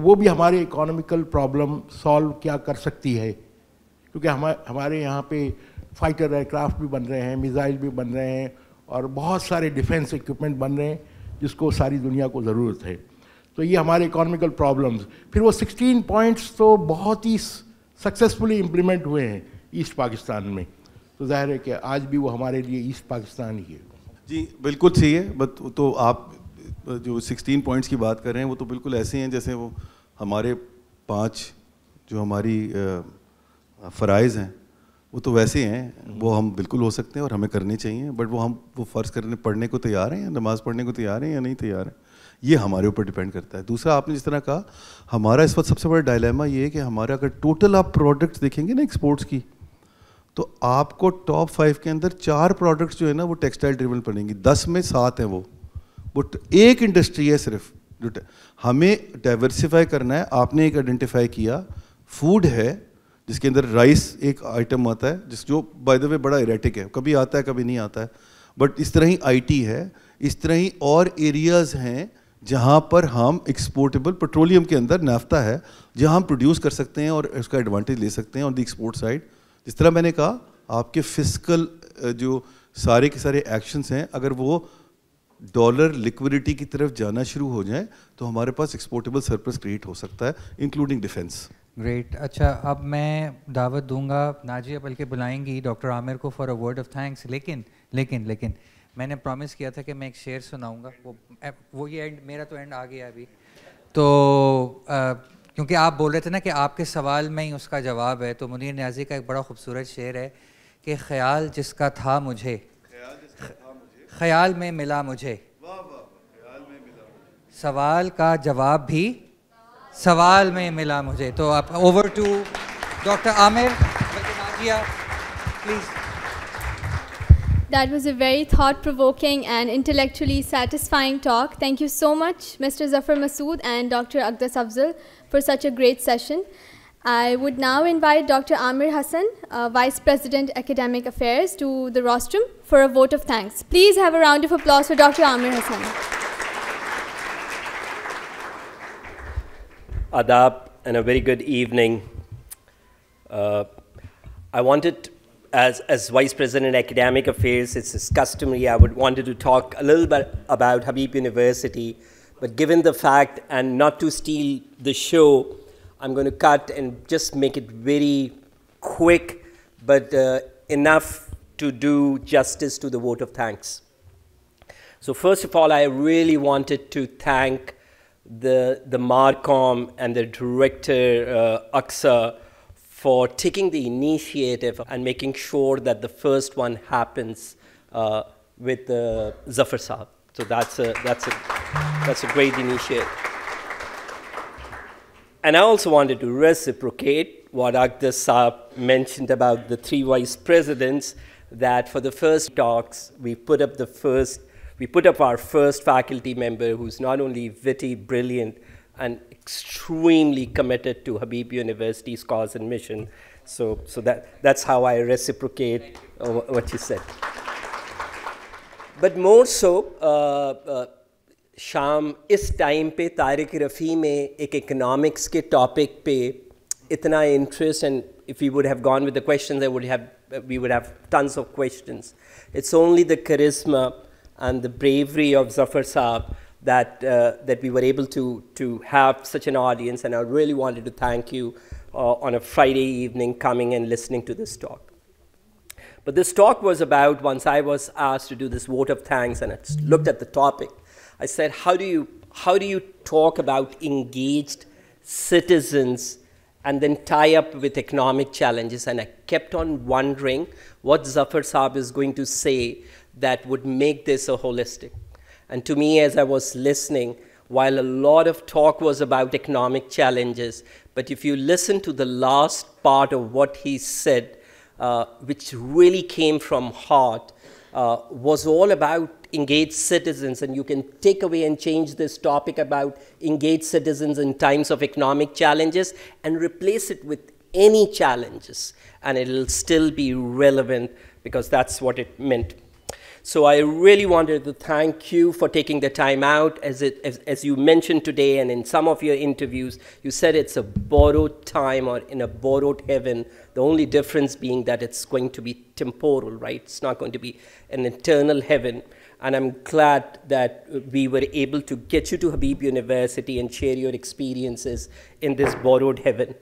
वो भी हमारे इकोनॉमिकल प्रॉब्लम सॉल्व क्या कर सकती है क्योंकि हम हमारे यहाँ पे फाइटर एयरक्राफ्ट भी बन रहे हैं मिज़ाइल भी बन रहे हैं और बहुत सारे डिफेंस इक्विपमेंट बन रहे हैं जिसको सारी दुनिया को ज़रूरत है तो ये हमारे इकोनॉमिकल प्रॉब्लम्स फिर वो 16 पॉइंट्स तो बहुत ही सक्सेसफुली इम्प्लीमेंट हुए हैं ईस्ट पाकिस्तान में तो जाहिर है कि आज भी वो हमारे लिए ईस्ट पाकिस्तान ही है जी बिल्कुल सही है बट तो आप जो 16 पॉइंट्स की बात कर रहे हैं वो तो बिल्कुल ऐसे हैं जैसे वो हमारे पाँच जो हमारी फ़राइज़ हैं वो तो वैसे हैं हम्म। वो हम बिल्कुल हो सकते हैं और हमें करने चाहिए बट वो हम वो फ़र्ज़ करने पढ़ने को तैयार हैं या नमाज़ पढ़ने को तैयार हैं या नहीं तैयार हैं ये हमारे ऊपर डिपेंड करता है दूसरा आपने जिस तरह कहा हमारा इस वक्त सबसे बड़ा डायलेमा ये है कि हमारा अगर टोटल आप प्रोडक्ट्स देखेंगे ना एक्सपोर्ट्स की तो आपको टॉप फाइव के अंदर चार प्रोडक्ट्स जो है ना वो टेक्सटाइल ड्रिवन बनेंगी दस में सात हैं वो वो एक इंडस्ट्री है सिर्फ हमें डाइवर्सिफाई करना है आपने एक आइडेंटिफाई किया फूड है जिसके अंदर राइस एक आइटम आता है जिस जो बाय द वे बड़ा इरेटिक है कभी आता है कभी नहीं आता है बट इस तरह ही आईटी है इस तरह ही और एरियाज़ हैं जहाँ पर हम एक्सपोर्टेबल पेट्रोलियम के अंदर नाफ्ता है जहाँ हम प्रोड्यूस कर सकते हैं और उसका एडवांटेज ले सकते हैं ऑन द एक्सपोर्ट साइड जिस तरह मैंने कहा आपके फिजिकल जो सारे के सारे एक्शंस हैं अगर वो डॉलर लिक्विडिटी की तरफ जाना शुरू हो जाए तो हमारे पास एक्सपोर्टेबल सरप्लस क्रिएट हो सकता है इंक्लूडिंग डिफेंस ग्रेट अच्छा अब मैं दावत दूंगा नाजिया बल्कि बुलाएंगी डॉक्टर आमिर को for a word of thanks लेकिन लेकिन लेकिन मैंने प्रॉमिस किया था कि मैं एक शेर सुनाऊंगा वो वो ये एंड मेरा तो एंड आ गया अभी तो आ, क्योंकि आप बोल रहे थे ना कि आपके सवाल में ही उसका जवाब है तो मुनीर न्याजी का एक बड़ा खूबसूरत शेर है कि ख्याल जिसका था मुझे ख्याल में मिला मुझे सवाल का जवाब भी सवाल में मिला मुझे तो आप over to doctor Aamir please That was a very thought provoking and intellectually satisfying talk. Thank you so much, Mr. Zafar Masood and Dr. Agdas Afzal, for such a great session. I would now invite Dr. Amir Hassan, uh, Vice President Academic Affairs, to the rostrum for a vote of thanks. Please have a round of applause for Dr. Amir Hassan. Adab, and a very good evening. Uh, I wanted, as, as Vice President Academic Affairs, it's customary, I would wanted to talk a little bit about Habib University, but given the fact, and not to steal the show, I'm going to cut and just make it very quick, but uh, enough to do justice to the vote of thanks. So first of all, I really wanted to thank the, the MARCOM and the director, uh, for taking the initiative and making sure that the first one happens uh, with uh, Zafar Saab. So that's a, that's, a, that's a great initiative. And I also wanted to reciprocate what Akhtar Saab mentioned about the three vice presidents, that for the first talks, we put up the first we put up our first faculty member who's not only witty, brilliant, and extremely committed to Habib University's cause and mission. So, so that, that's how I reciprocate you. Uh, what you said. But more so, uh, uh, time इस time पे तारिक रफ़ी में एक topic के topic पे and if we would have gone with the questions, I would have, we would have tons of questions. It's only the charisma and the bravery of Zafar Saab that, uh, that we were able to, to have such an audience. And I really wanted to thank you uh, on a Friday evening coming and listening to this talk. But this talk was about, once I was asked to do this vote of thanks and I looked at the topic, I said, how do you, how do you talk about engaged citizens and then tie up with economic challenges? And I kept on wondering what Zafar Saab is going to say that would make this a holistic. And to me, as I was listening, while a lot of talk was about economic challenges, but if you listen to the last part of what he said, uh, which really came from heart, uh, was all about engaged citizens, and you can take away and change this topic about engaged citizens in times of economic challenges and replace it with any challenges, and it'll still be relevant because that's what it meant. So I really wanted to thank you for taking the time out. As, it, as, as you mentioned today and in some of your interviews, you said it's a borrowed time or in a borrowed heaven, the only difference being that it's going to be temporal, right? It's not going to be an eternal heaven. And I'm glad that we were able to get you to Habib University and share your experiences in this borrowed heaven.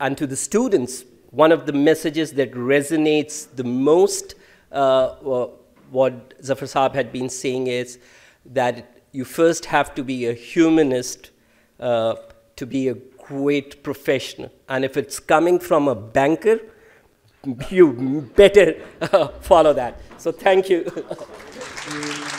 And to the students, one of the messages that resonates the most uh, uh what Zafar Saab had been saying is that you first have to be a humanist uh, to be a great professional. And if it's coming from a banker, you better uh, follow that. So thank you.